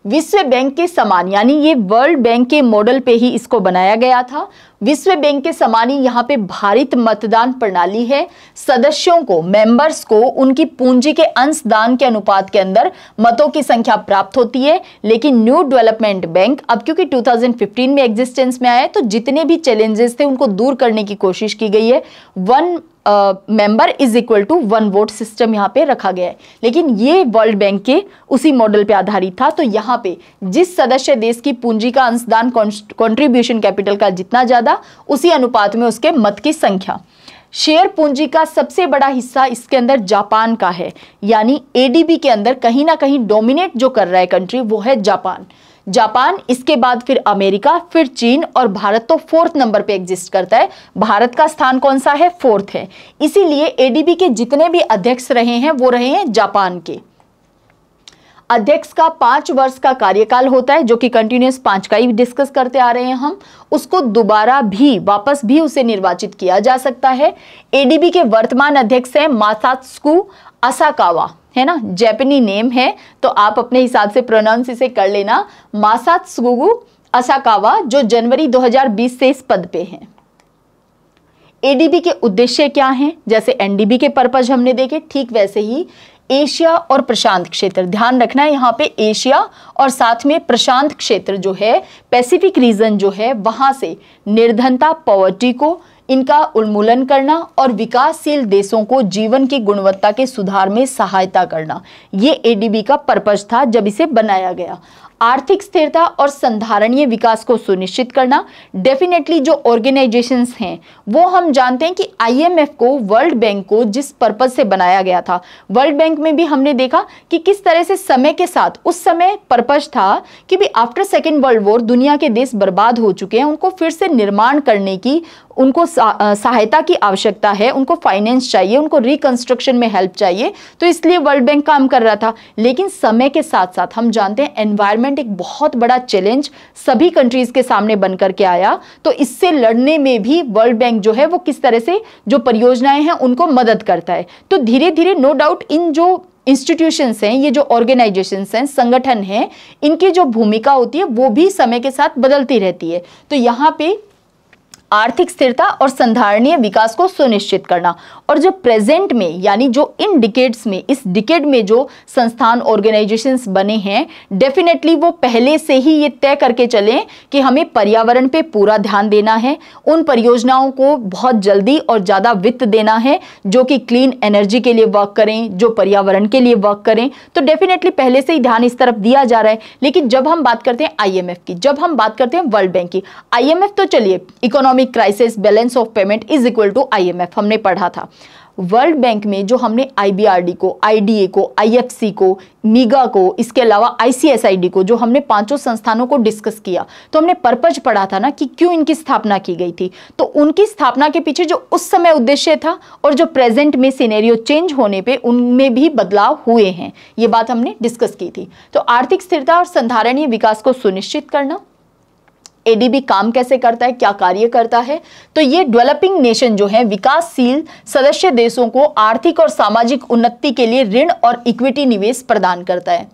विश्व बैंक के समान यानी ये वर्ल्ड बैंक के मॉडल पे ही इसको बनाया गया था विश्व बैंक के समान ही यहाँ पे भारित मतदान प्रणाली है सदस्यों को मेंबर्स को उनकी पूंजी के अंश दान के अनुपात के अंदर मतों की संख्या प्राप्त होती है लेकिन न्यू डेवलपमेंट बैंक अब क्योंकि 2015 में एग्जिस्टेंस में आया तो जितने भी चैलेंजेस थे उनको दूर करने की कोशिश की गई है one member is equal to one vote system यहाँ पे रखा गया है लेकिन ये वर्ल्ड बैंक के उसी मॉडल पे आधारित था तो यहाँ पे जिस सदस्य देश की पूंजी का अंशदान कंट्रीब्यूशन कैपिटल का जितना ज़्यादा उसी अनुपात में उसके मत की संख्या शेयर पूंजी का सबसे बड़ा हिस्सा इसके अंदर जापान का है यानी एडीबी के अंदर कहीं ना कहीं डोमिनेट जो कर रहा है कंट्री वो है जापान जापान इसके बाद फिर अमेरिका फिर चीन और भारत तो फोर्थ नंबर पे एग्जिस्ट करता है भारत का स्थान कौन सा है फोर्थ है इसीलिए एडीबी के जितने भी अध्यक्ष रहे हैं वो रहे हैं जापान के अध्यक्ष का पांच वर्ष का कार्यकाल होता है जो कि कंटिन्यूस पांच का ही डिस्कस करते आ रहे हैं हम उसको दोबारा भी वापस भी उसे निर्वाचित किया जा सकता है एडीबी के वर्तमान अध्यक्ष हैं मासात्सुकू असाकावा है ना जैपनी नेम है तो आप अपने हिसाब से प्रोनाउंस इसे कर लेना मासात्सुगु असाकावा जो जनवरी 2020 से इस पद पे हैं एडीबी के उद्देश्य क्या हैं जैसे एनडीबी के पर्पज हमने देखे ठीक वैसे ही एशिया और प्रशांत क्षेत्र ध्यान रखना है यहाँ पे एशिया और साथ में प्रशांत क्षेत्र जो है पैसिफिक रीजन जो है वहां से निर्धनता पॉवर्टी को इनका उन्मूलन करना और विकासशील देशों को जीवन की गुणवत्ता के सुधार में सहायता करना ये एडीबी का पर्पज था जब इसे बनाया गया आर्थिक स्थिरता और संधारणीय विकास को सुनिश्चित करना डेफिनेटली जो ऑर्गेनाइजेशंस हैं वो हम जानते हैं कि आईएमएफ को वर्ल्ड बैंक को जिस पर्पज से बनाया गया था वर्ल्ड बैंक में भी हमने देखा कि किस तरह से समय के साथ उस समय पर्पज था कि भी आफ्टर सेकेंड वर्ल्ड वॉर दुनिया के देश बर्बाद हो चुके हैं उनको फिर से निर्माण करने की उनको सहायता की आवश्यकता है उनको फाइनेंस चाहिए उनको रिकंस्ट्रक्शन में हेल्प चाहिए तो इसलिए वर्ल्ड बैंक काम कर रहा था लेकिन समय के साथ साथ हम जानते हैं एनवायरमेंट एक बहुत बड़ा चैलेंज सभी कंट्रीज के सामने बन के आया तो इससे लड़ने में भी वर्ल्ड बैंक जो है वो किस तरह से जो परियोजनाएं हैं उनको मदद करता है तो धीरे धीरे नो डाउट इन जो इंस्टीट्यूशंस हैं ये जो ऑर्गेनाइजेशंस हैं संगठन हैं इनकी जो भूमिका होती है वो भी समय के साथ बदलती रहती है तो यहाँ पे आर्थिक स्थिरता और संधारणीय विकास को सुनिश्चित करना और जो प्रेजेंट में यानी जो इन डिकेड्स में इस डिकेड में जो संस्थान ऑर्गेनाइजेशंस बने हैं डेफिनेटली वो पहले से ही ये तय करके चलें कि हमें पर्यावरण पे पूरा ध्यान देना है उन परियोजनाओं को बहुत जल्दी और ज़्यादा वित्त देना है जो कि क्लीन एनर्जी के लिए वर्क करें जो पर्यावरण के लिए वर्क करें तो डेफिनेटली पहले से ही ध्यान इस तरफ दिया जा रहा है लेकिन जब हम बात करते हैं आई की जब हम बात करते हैं वर्ल्ड बैंक की आई तो चलिए economic economic crisis balance of payment is equal to IMF हमने पढ़ा था वर्ल्ड बैंक में जो हमने आईबीआरडी को आईडीए को आईएफसी को निगा को इसके अलावा आईसीएसआईडी को जो हमने पांचों संस्थानों को डिस्कस किया तो हमने पर्पज पढ़ा था ना कि क्यों इनकी स्थापना की गई थी तो उनकी स्थापना के पीछे जो उस समय उद्देश्य था और जो प्रेजेंट में सिनेरियो चेंज होने पे उनमें भी बदलाव हुए हैं ये बात हमने डिस्कस की थी तो आर्थिक स्थिरता और संधारणीय विकास को सुनिश्चित करना एडीबी काम कैसे करता है क्या कार्य करता है तो ये डेवलपिंग नेशन जो है विकासशील सदस्य देशों को आर्थिक और सामाजिक उन्नति के लिए ऋण और इक्विटी निवेश प्रदान करता है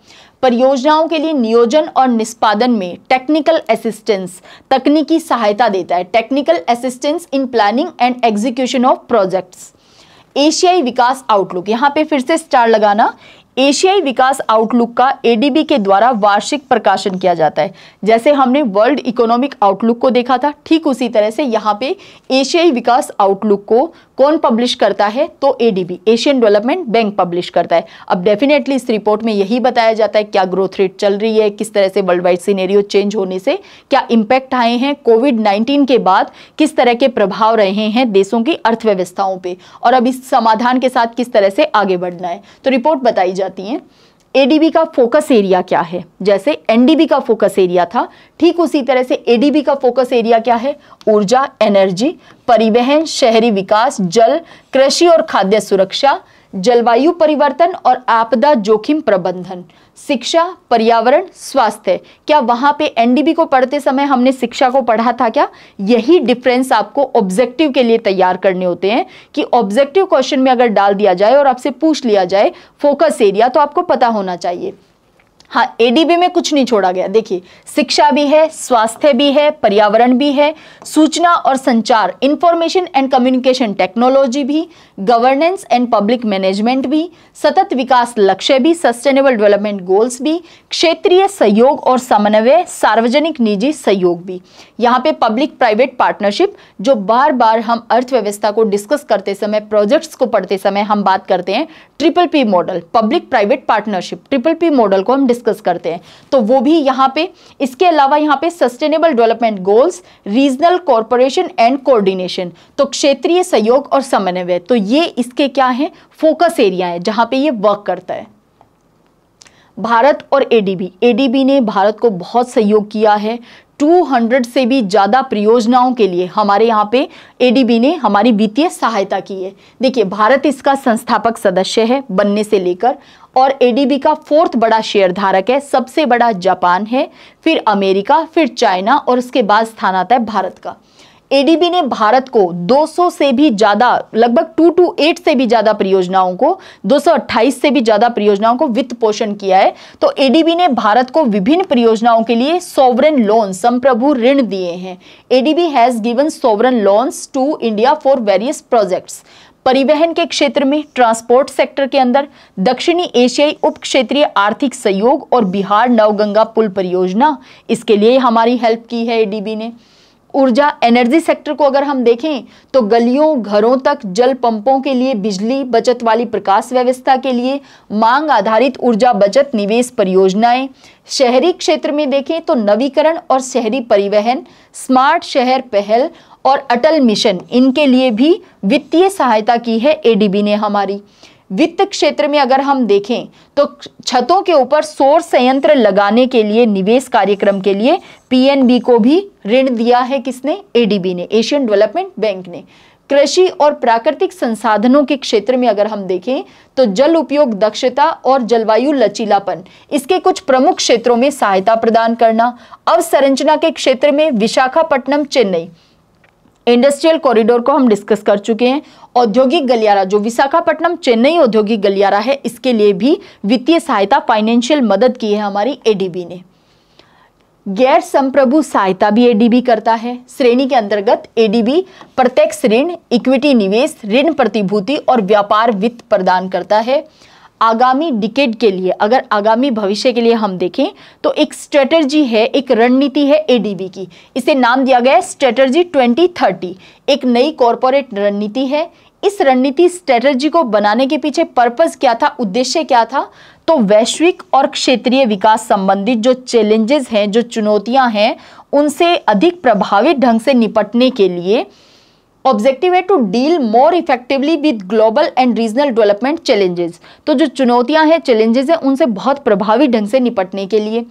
परियोजनाओं के लिए नियोजन और निष्पादन में टेक्निकल असिस्टेंस तकनीकी सहायता देता है technical assistance in planning and execution of projects एशियाई विकास आउटलुक यहाँ पे फिर से स्टार लगाना एशियाई विकास आउटलुक का एडीबी के द्वारा वार्षिक प्रकाशन किया जाता है जैसे हमने वर्ल्ड इकोनॉमिक आउटलुक को देखा था ठीक उसी तरह से यहाँ पे एशियाई विकास आउटलुक को कौन पब्लिश करता है तो ADB Asian development bank publish करता है अब डेफिनेटली इस रिपोर्ट में यही बताया जाता है क्या ग्रोथ रेट चल रही है किस तरह से वर्ल्ड वाइड सीनेरियो चेंज होने से क्या इंपैक्ट आए हैं कोविड 19 के बाद किस तरह के प्रभाव रहे हैं देशों की अर्थव्यवस्थाओं पर और अब इस समाधान के साथ किस तरह से आगे बढ़ना है तो रिपोर्ट बताई जाती है एडीबी का फोकस एरिया क्या है जैसे एनडीबी का फोकस एरिया था ठीक उसी तरह से एडीबी का फोकस एरिया क्या है ऊर्जा एनर्जी परिवहन शहरी विकास जल कृषि और खाद्य सुरक्षा जलवायु परिवर्तन और आपदा जोखिम प्रबंधन शिक्षा पर्यावरण स्वास्थ्य क्या वहां पे एनडीबी को पढ़ते समय हमने शिक्षा को पढ़ा था क्या यही डिफरेंस आपको ऑब्जेक्टिव के लिए तैयार करने होते हैं कि ऑब्जेक्टिव क्वेश्चन में अगर डाल दिया जाए और आपसे पूछ लिया जाए फोकस एरिया तो आपको पता होना चाहिए हाँ एडीबी में कुछ नहीं छोड़ा गया देखिए शिक्षा भी है स्वास्थ्य भी है पर्यावरण भी है सूचना और संचार इंफॉर्मेशन एंड कम्युनिकेशन टेक्नोलॉजी भी गवर्नेंस एंड पब्लिक मैनेजमेंट भी सतत विकास लक्ष्य भी सस्टेनेबल डेवलपमेंट गोल्स भी क्षेत्रीय सहयोग और समन्वय सार्वजनिक निजी सहयोग भी यहाँ पे पब्लिक प्राइवेट पार्टनरशिप जो बार बार हम अर्थव्यवस्था को डिस्कस करते समय प्रोजेक्ट्स को पढ़ते समय हम बात करते हैं triple P model public private partnership triple P model को हम डिस्कस करते हैं तो वो भी यहाँ पे इसके अलावा यहाँ पे sustainable development goals regional corporation and coordination तो क्षेत्रीय सहयोग और समन्वय तो ये इसके क्या हैं फोकस एरिया है जहां पे ये वर्क करता है भारत और एडीबी एडीबी ने भारत को बहुत सहयोग किया है 200 से भी ज़्यादा परियोजनाओं के लिए हमारे यहाँ पे एडीबी ने हमारी वित्तीय सहायता की है देखिए भारत इसका संस्थापक सदस्य है बनने से लेकर और एडीबी का फोर्थ बड़ा शेयर धारक है सबसे बड़ा जापान है फिर अमेरिका फिर चाइना और उसके बाद स्थान आता है भारत का एडीबी ने भारत को 200 से भी ज्यादा लगभग 228 से भी ज्यादा परियोजनाओं को 228 से भी ज्यादा परियोजनाओं को वित्त पोषण किया है तो एडीबी ने भारत को विभिन्न परियोजनाओं के लिए सॉवरन लोन संप्रभु ऋण दिए हैं ADB has given sovereign loans to India for various projects परिवहन के क्षेत्र में ट्रांसपोर्ट सेक्टर के अंदर दक्षिणी एशियाई उप क्षेत्रीय आर्थिक सहयोग और बिहार नवगंगा पुल परियोजना इसके लिए हमारी हेल्प की है एडीबी ने ऊर्जा एनर्जी सेक्टर को अगर हम देखें तो गलियों घरों तक जल पंपों के लिए बिजली बचत वाली प्रकाश व्यवस्था के लिए मांग आधारित ऊर्जा बचत निवेश परियोजनाएं शहरी क्षेत्र में देखें तो नवीकरण और शहरी परिवहन स्मार्ट शहर पहल और अटल मिशन इनके लिए भी वित्तीय सहायता की है एडीबी ने हमारी वित्त क्षेत्र में अगर हम देखें तो छतों के ऊपर सौर संयंत्र लगाने के लिए निवेश कार्यक्रम के लिए पीएनबी को भी ऋण दिया है किसने एडीबी ने एशियन डेवलपमेंट बैंक ने कृषि और प्राकृतिक संसाधनों के क्षेत्र में अगर हम देखें तो जल उपयोग दक्षता और जलवायु लचीलापन इसके कुछ प्रमुख क्षेत्रों में सहायता प्रदान करना अवसंरचना के क्षेत्र में विशाखापट्टनम चेन्नई इंडस्ट्रियल कॉरिडोर को हम डिस्कस कर चुके हैं औद्योगिक गलियारा जो विशाखापट्टनम चेन्नई औद्योगिक गलियारा है इसके लिए भी वित्तीय सहायता फाइनेंशियल मदद की है हमारी एडीबी ने गैर संप्रभु सहायता भी एडीबी करता है श्रेणी के अंतर्गत एडीबी प्रत्यक्ष ऋण इक्विटी निवेश ऋण प्रतिभूति और व्यापार वित्त प्रदान करता है आगामी डिकेड के लिए अगर आगामी भविष्य के लिए हम देखें तो एक स्ट्रेटर्जी है एक रणनीति है एडीबी की इसे नाम दिया गया है स्ट्रेटर्जी 2030 एक नई कॉरपोरेट रणनीति है इस रणनीति स्ट्रेटर्जी को बनाने के पीछे पर्पज क्या था उद्देश्य क्या था तो वैश्विक और क्षेत्रीय विकास संबंधित जो चैलेंजेस हैं जो चुनौतियां हैं उनसे अधिक प्रभावी ढंग से निपटने के लिए ऑब्जेक्टिव है to deal more effectively with global and regional development challenges तो जो चुनौतियां हैं चैलेंजेस हैं उनसे बहुत प्रभावी ढंग से निपटने के लिए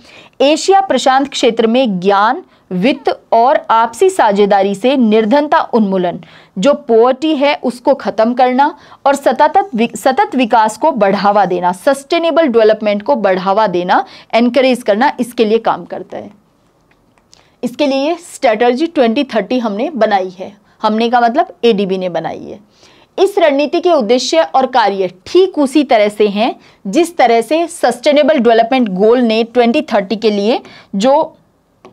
एशिया प्रशांत क्षेत्र में ज्ञान वित्त और आपसी साझेदारी से निर्धनता उन्मूलन जो पोवर्टी है उसको ख़त्म करना और सतत सतत विकास को बढ़ावा देना सस्टेनेबल डेवलपमेंट को बढ़ावा देना एनकरेज करना इसके लिए काम करता है इसके लिए स्ट्रेटर्जी 2030 हमने बनाई है हमने का मतलब एडीबी ने बनाई है इस रणनीति के उद्देश्य और कार्य ठीक उसी तरह से हैं जिस तरह से सस्टेनेबल डेवलपमेंट गोल ने 2030 के लिए जो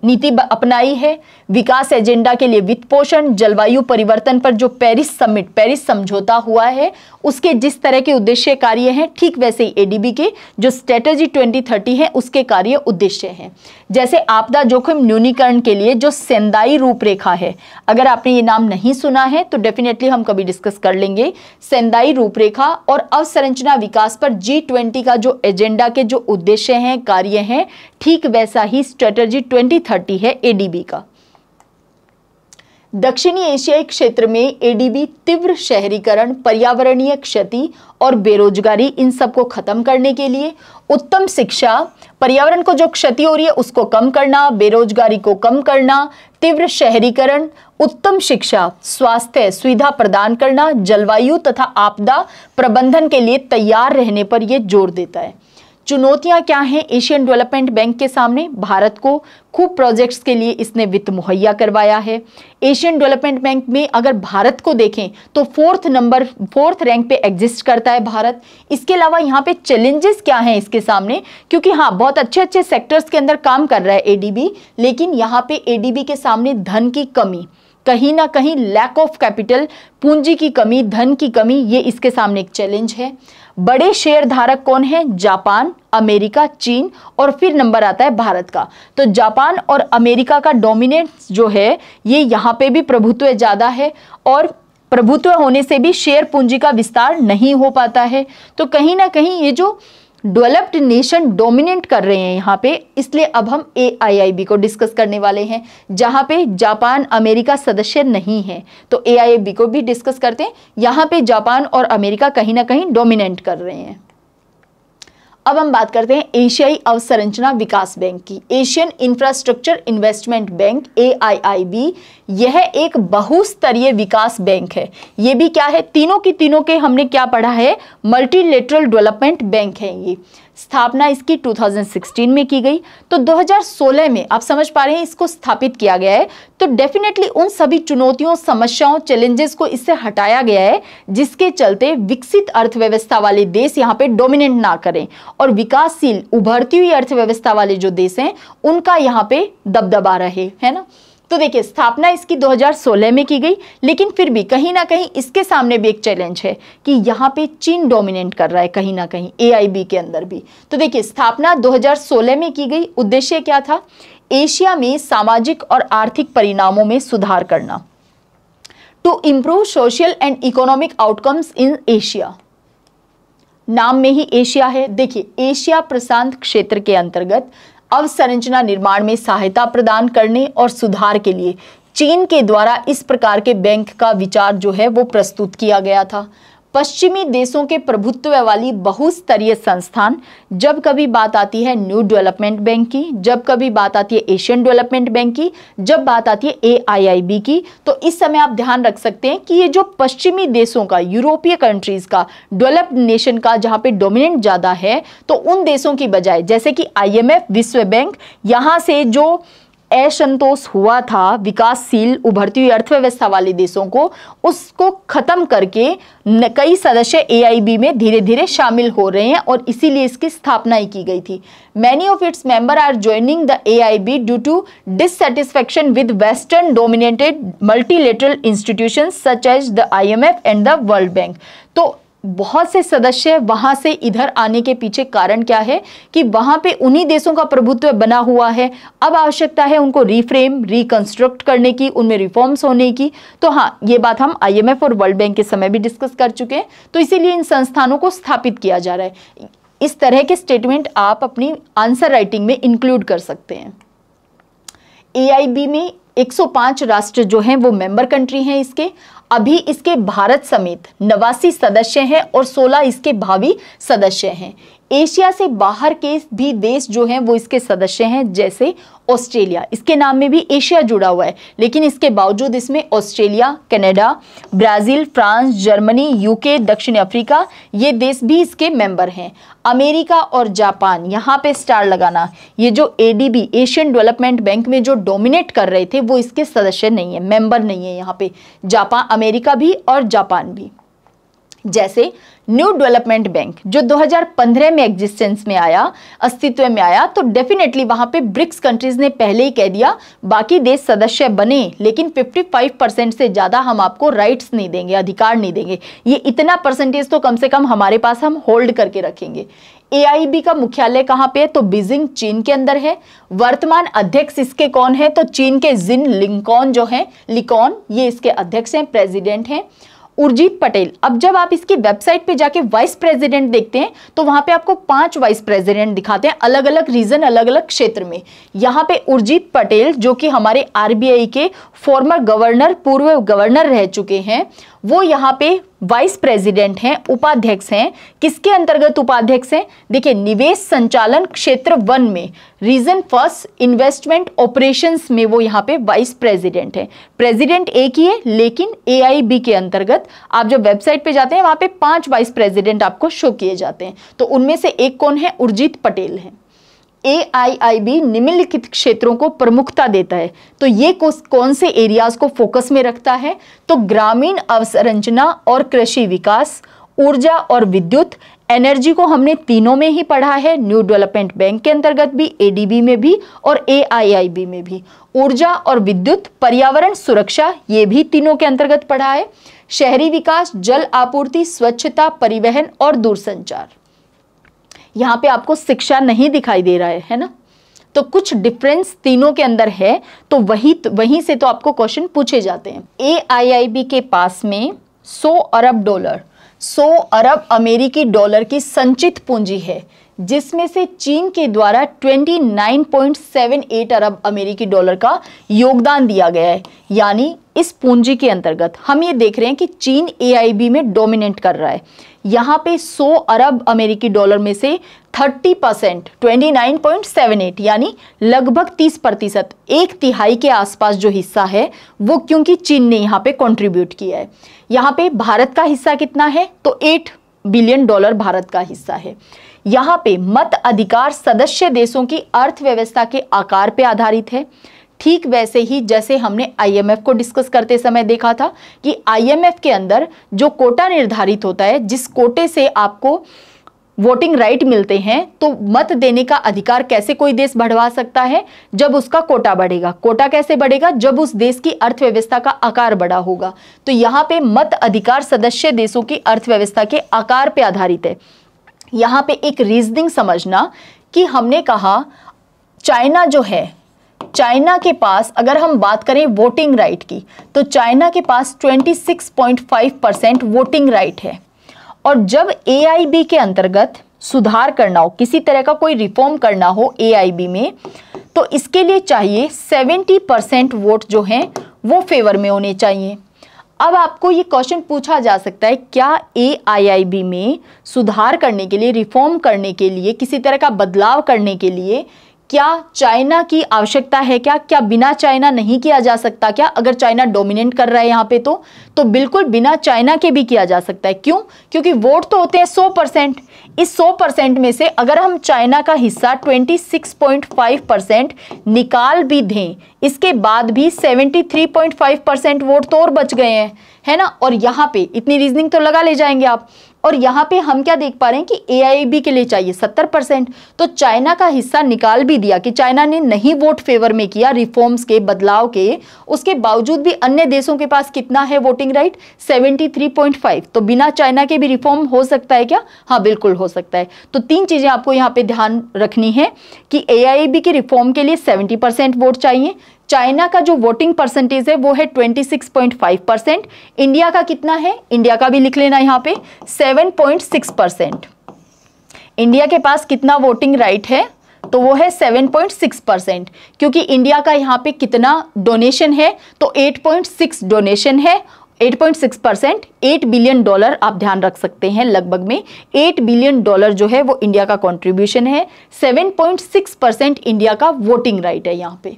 नीति अपनाई है विकास एजेंडा के लिए वित्त पोषण जलवायु परिवर्तन पर जो पेरिस समिट पेरिस समझौता हुआ है उसके जिस तरह के उद्देश्य कार्य हैं ठीक वैसे ही एडीबी के जो स्ट्रेटेजी 2030 है उसके कार्य उद्देश्य हैं जैसे आपदा जोखिम न्यूनीकरण के लिए जो सेंदाई रूपरेखा है अगर आपने ये नाम नहीं सुना है तो डेफिनेटली हम कभी डिस्कस कर लेंगे सेंदाई रूपरेखा और अवसंरचना विकास पर जी का जो एजेंडा के जो उद्देश्य हैं कार्य हैं ठीक वैसा ही स्ट्रेटेजी ट्वेंटी थर्टी है एडीबी का दक्षिणी एशियाई क्षेत्र में एडीबी तीव्र शहरीकरण पर्यावरणीय क्षति और बेरोजगारी इन सबको खत्म करने के लिए उत्तम शिक्षा पर्यावरण को जो क्षति हो रही है उसको कम करना बेरोजगारी को कम करना तीव्र शहरीकरण उत्तम शिक्षा स्वास्थ्य सुविधा प्रदान करना जलवायु तथा आपदा प्रबंधन के लिए तैयार रहने पर यह जोर देता है चुनौतियां क्या हैं एशियन डेवलपमेंट बैंक के सामने भारत को खूब प्रोजेक्ट्स के लिए इसने वित्त मुहैया करवाया है एशियन डेवलपमेंट बैंक में अगर भारत को देखें तो फोर्थ नंबर फोर्थ रैंक पे एग्जिस्ट करता है भारत इसके अलावा यहाँ पे चैलेंजेस क्या हैं इसके सामने क्योंकि हाँ बहुत अच्छे अच्छे सेक्टर्स के अंदर काम कर रहा है एडीबी लेकिन यहाँ पे एडीबी के सामने धन की कमी कहीं ना कहीं लैक ऑफ कैपिटल पूंजी की कमी धन की कमी ये इसके सामने एक चैलेंज है बड़े शेयर धारक कौन है जापान अमेरिका चीन और फिर नंबर आता है भारत का तो जापान और अमेरिका का डोमिनेंस जो है ये यहाँ पे भी प्रभुत्व ज़्यादा है और प्रभुत्व होने से भी शेयर पूंजी का विस्तार नहीं हो पाता है तो कहीं ना कहीं ये जो डेवलप्ड नेशन डोमिनेट कर रहे हैं यहाँ पे इसलिए अब हम ए को डिस्कस करने वाले हैं जहाँ पे जापान अमेरिका सदस्य नहीं है तो ए को भी डिस्कस करते हैं यहाँ पे जापान और अमेरिका कहीं ना कहीं डोमिनेट कर रहे हैं अब हम बात करते हैं एशियाई अवसंरचना विकास बैंक की एशियन इंफ्रास्ट्रक्चर इन्वेस्टमेंट बैंक ए यह एक बहुस्तरीय विकास बैंक है ये भी क्या है तीनों की तीनों के हमने क्या पढ़ा है मल्टीलेटरल डेवलपमेंट बैंक है ये स्थापना इसकी 2016 में की गई तो 2016 में आप समझ पा रहे हैं इसको स्थापित किया गया है तो डेफिनेटली उन सभी चुनौतियों समस्याओं चैलेंजेस को इससे हटाया गया है जिसके चलते विकसित अर्थव्यवस्था वाले देश यहाँ पे डोमिनेट ना करें और विकासशील उभरती हुई अर्थव्यवस्था वाले जो देश हैं उनका यहाँ पे दबदबा रहे है ना तो देखिए स्थापना इसकी 2016 में की गई लेकिन फिर भी कहीं ना कहीं इसके सामने भी एक चैलेंज है कि यहाँ पे चीन डोमिनेट कर रहा है कहीं ना कहीं ए के अंदर भी तो देखिए स्थापना 2016 में की गई उद्देश्य क्या था एशिया में सामाजिक और आर्थिक परिणामों में सुधार करना to improve social and economic outcomes in Asia नाम में ही एशिया है देखिए एशिया प्रशांत क्षेत्र के अंतर्गत अवसंरचना निर्माण में सहायता प्रदान करने और सुधार के लिए चीन के द्वारा इस प्रकार के बैंक का विचार जो है वो प्रस्तुत किया गया था पश्चिमी देशों के प्रभुत्व वाली बहुस्तरीय संस्थान जब कभी बात आती है न्यू डेवलपमेंट बैंक की जब कभी बात आती है एशियन डेवलपमेंट बैंक की जब बात आती है एआईआईबी की तो इस समय आप ध्यान रख सकते हैं कि ये जो पश्चिमी देशों का यूरोपीय कंट्रीज का डेवलप्ड नेशन का जहाँ पे डोमिनेंट ज़्यादा है तो उन देशों की बजाय जैसे कि आई विश्व बैंक यहाँ से जो असंतोष हुआ था विकासशील उभरती हुई अर्थव्यवस्था वाले देशों को उसको ख़त्म करके कई सदस्य एआईबी में धीरे धीरे शामिल हो रहे हैं और इसीलिए इसकी स्थापना ही की गई थी many of its member are joining the AIB due to dissatisfaction with western dominated multilateral institution such as the F and the world bank तो बहुत से सदस्य वहां से इधर आने के पीछे कारण क्या है कि वहां पे उन्हीं देशों का प्रभुत्व बना हुआ है अब आवश्यकता है उनको रीफ्रेम रिकंस्ट्रक्ट करने की उनमें रिफॉर्म्स होने की तो हाँ ये बात हम आईएमएफ और वर्ल्ड बैंक के समय भी डिस्कस कर चुके हैं तो इसीलिए इन संस्थानों को स्थापित किया जा रहा है इस तरह के स्टेटमेंट आप अपनी आंसर राइटिंग में इंक्लूड कर सकते हैं ए में 105 राष्ट्र जो हैं वो मेंबर कंट्री हैं इसके अभी इसके भारत समेत नवासी सदस्य हैं और 16 इसके भावी सदस्य हैं एशिया से बाहर के भी देश जो हैं वो इसके सदस्य हैं जैसे ऑस्ट्रेलिया इसके नाम में भी एशिया जुड़ा हुआ है लेकिन इसके बावजूद इसमें Australia Canada Brazil France Germany UK दक्षिण अफ्रीका ये देश भी इसके मेंबर हैं अमेरिका और जापान यहाँ पे स्टार लगाना ये जो एडीबी एशियन डेवलपमेंट बैंक में जो डोमिनेट कर रहे थे वो इसके सदस्य नहीं है मेंबर नहीं है यहाँ पे जापान अमेरिका भी और जापान भी जैसे न्यू डेवलपमेंट बैंक जो 2015 में एग्जिस्टेंस में आया अस्तित्व में आया तो डेफिनेटली वहां पे ब्रिक्स कंट्रीज ने पहले ही कह दिया बाकी देश सदस्य बने लेकिन 55 परसेंट से ज़्यादा हम आपको राइट्स नहीं देंगे अधिकार नहीं देंगे ये इतना परसेंटेज तो कम से कम हमारे पास हम होल्ड करके रखेंगे ए का मुख्यालय कहाँ पे है तो बीजिंग चीन के अंदर है वर्तमान अध्यक्ष इसके कौन है तो चीन के जिन लिंकॉन जो है लिकॉन ये इसके अध्यक्ष हैं प्रेसिडेंट हैं उर्जीत पटेल अब जब आप इसकी वेबसाइट पे जाके वाइस प्रेसिडेंट देखते हैं तो वहां पे आपको पांच वाइस प्रेसिडेंट दिखाते हैं अलग अलग रीजन अलग अलग क्षेत्र में यहाँ पे उर्जीत पटेल जो कि हमारे आरबीआई के फॉर्मर गवर्नर पूर्व गवर्नर रह चुके हैं वो यहाँ पे वाइस प्रेसिडेंट हैं उपाध्यक्ष हैं किसके अंतर्गत उपाध्यक्ष हैं देखिए निवेश संचालन क्षेत्र वन में रीजन फर्स्ट इन्वेस्टमेंट ऑपरेशंस में वो यहाँ पे वाइस प्रेसिडेंट हैं प्रेसिडेंट एक ही है लेकिन एआईबी के अंतर्गत आप जब वेबसाइट पे जाते हैं वहाँ पे पांच वाइस प्रेसिडेंट आपको शो किए जाते हैं तो उनमें से एक कौन है उर्जित पटेल हैं ए निम्नलिखित क्षेत्रों को प्रमुखता देता है तो ये कौन से एरियाज को फोकस में रखता है तो ग्रामीण अवसंरचना और कृषि विकास ऊर्जा और विद्युत एनर्जी को हमने तीनों में ही पढ़ा है न्यू डेवलपमेंट बैंक के अंतर्गत भी एडीबी में भी और एआईआईबी में भी ऊर्जा और विद्युत पर्यावरण सुरक्षा ये भी तीनों के अंतर्गत पढ़ा है शहरी विकास जल आपूर्ति स्वच्छता परिवहन और दूरसंचार यहाँ पे आपको शिक्षा नहीं दिखाई दे रहा है है ना तो कुछ डिफरेंस तीनों के अंदर है तो वही वहीं से तो आपको क्वेश्चन पूछे जाते हैं बी के पास में 100 अरब डॉलर 100 अरब अमेरिकी डॉलर की संचित पूंजी है जिसमें से चीन के द्वारा 29.78 अरब अमेरिकी डॉलर का योगदान दिया गया है यानी इस पूंजी के अंतर्गत हम ये देख रहे हैं कि चीन ए में डोमिनेट कर रहा है यहाँ पे 100 अरब अमेरिकी डॉलर में से 30 परसेंट ट्वेंटी यानी लगभग 30 प्रतिशत एक तिहाई के आसपास जो हिस्सा है वो क्योंकि चीन ने यहाँ पे कंट्रीब्यूट किया है यहाँ पे भारत का हिस्सा कितना है तो 8 बिलियन डॉलर भारत का हिस्सा है यहाँ पे मत अधिकार सदस्य देशों की अर्थव्यवस्था के आकार पे आधारित है ठीक वैसे ही जैसे हमने आईएमएफ को डिस्कस करते समय देखा था कि आईएमएफ के अंदर जो कोटा निर्धारित होता है जिस कोटे से आपको वोटिंग राइट मिलते हैं तो मत देने का अधिकार कैसे कोई देश बढ़वा सकता है जब उसका कोटा बढ़ेगा कोटा कैसे बढ़ेगा जब उस देश की अर्थव्यवस्था का आकार बड़ा होगा तो यहाँ पे मत अधिकार सदस्य देशों की अर्थव्यवस्था के आकार पे आधारित है यहाँ पे एक रीजनिंग समझना कि हमने कहा चाइना जो है चाइना के पास अगर हम बात करें वोटिंग राइट की तो चाइना के पास 26.5 परसेंट वोटिंग राइट है और जब ए के अंतर्गत सुधार करना हो किसी तरह का कोई रिफॉर्म करना हो ए में तो इसके लिए चाहिए 70 परसेंट वोट जो हैं वो फेवर में होने चाहिए अब आपको ये क्वेश्चन पूछा जा सकता है क्या ए में सुधार करने के लिए रिफॉर्म करने के लिए किसी तरह का बदलाव करने के लिए क्या चाइना की आवश्यकता है क्या क्या बिना चाइना नहीं किया जा सकता क्या अगर चाइना डोमिनेट कर रहा है यहाँ पे तो तो बिल्कुल बिना चाइना के भी किया जा सकता है क्यों क्योंकि वोट तो होते हैं 100 परसेंट इस 100 परसेंट में से अगर हम चाइना का हिस्सा 26.5 परसेंट निकाल भी दें इसके बाद भी फाइव परसेंट वोट तो और बच गए हैं है ना और यहाँ पे इतनी रीजनिंग तो लगा ले जाएंगे आप और यहाँ पे हम क्या देख पा रहे हैं कि ए के लिए चाहिए 70 परसेंट तो चाइना का हिस्सा निकाल भी दिया कि चाइना ने नहीं वोट फेवर में किया रिफॉर्म्स के बदलाव के उसके बावजूद भी अन्य देशों के पास कितना है वोटिंग राइट 73.5 तो बिना चाइना के भी रिफॉर्म हो सकता है क्या हाँ बिल्कुल हो सकता है तो तीन चीज़ें आपको यहाँ पर ध्यान रखनी है कि ए के रिफॉर्म के लिए सेवेंटी वोट चाहिए चाइना का जो वोटिंग परसेंटेज है वो है 26.5 परसेंट इंडिया का कितना है इंडिया का भी लिख लेना यहाँ पे 7.6 परसेंट इंडिया के पास कितना वोटिंग राइट है तो वो है 7.6 परसेंट क्योंकि इंडिया का यहाँ पे कितना डोनेशन है तो 8.6 डोनेशन है 8.6 परसेंट एट बिलियन डॉलर आप ध्यान रख सकते हैं लगभग में 8 बिलियन डॉलर जो है वो इंडिया का कंट्रीब्यूशन है 7.6 परसेंट इंडिया का वोटिंग राइट है यहाँ पे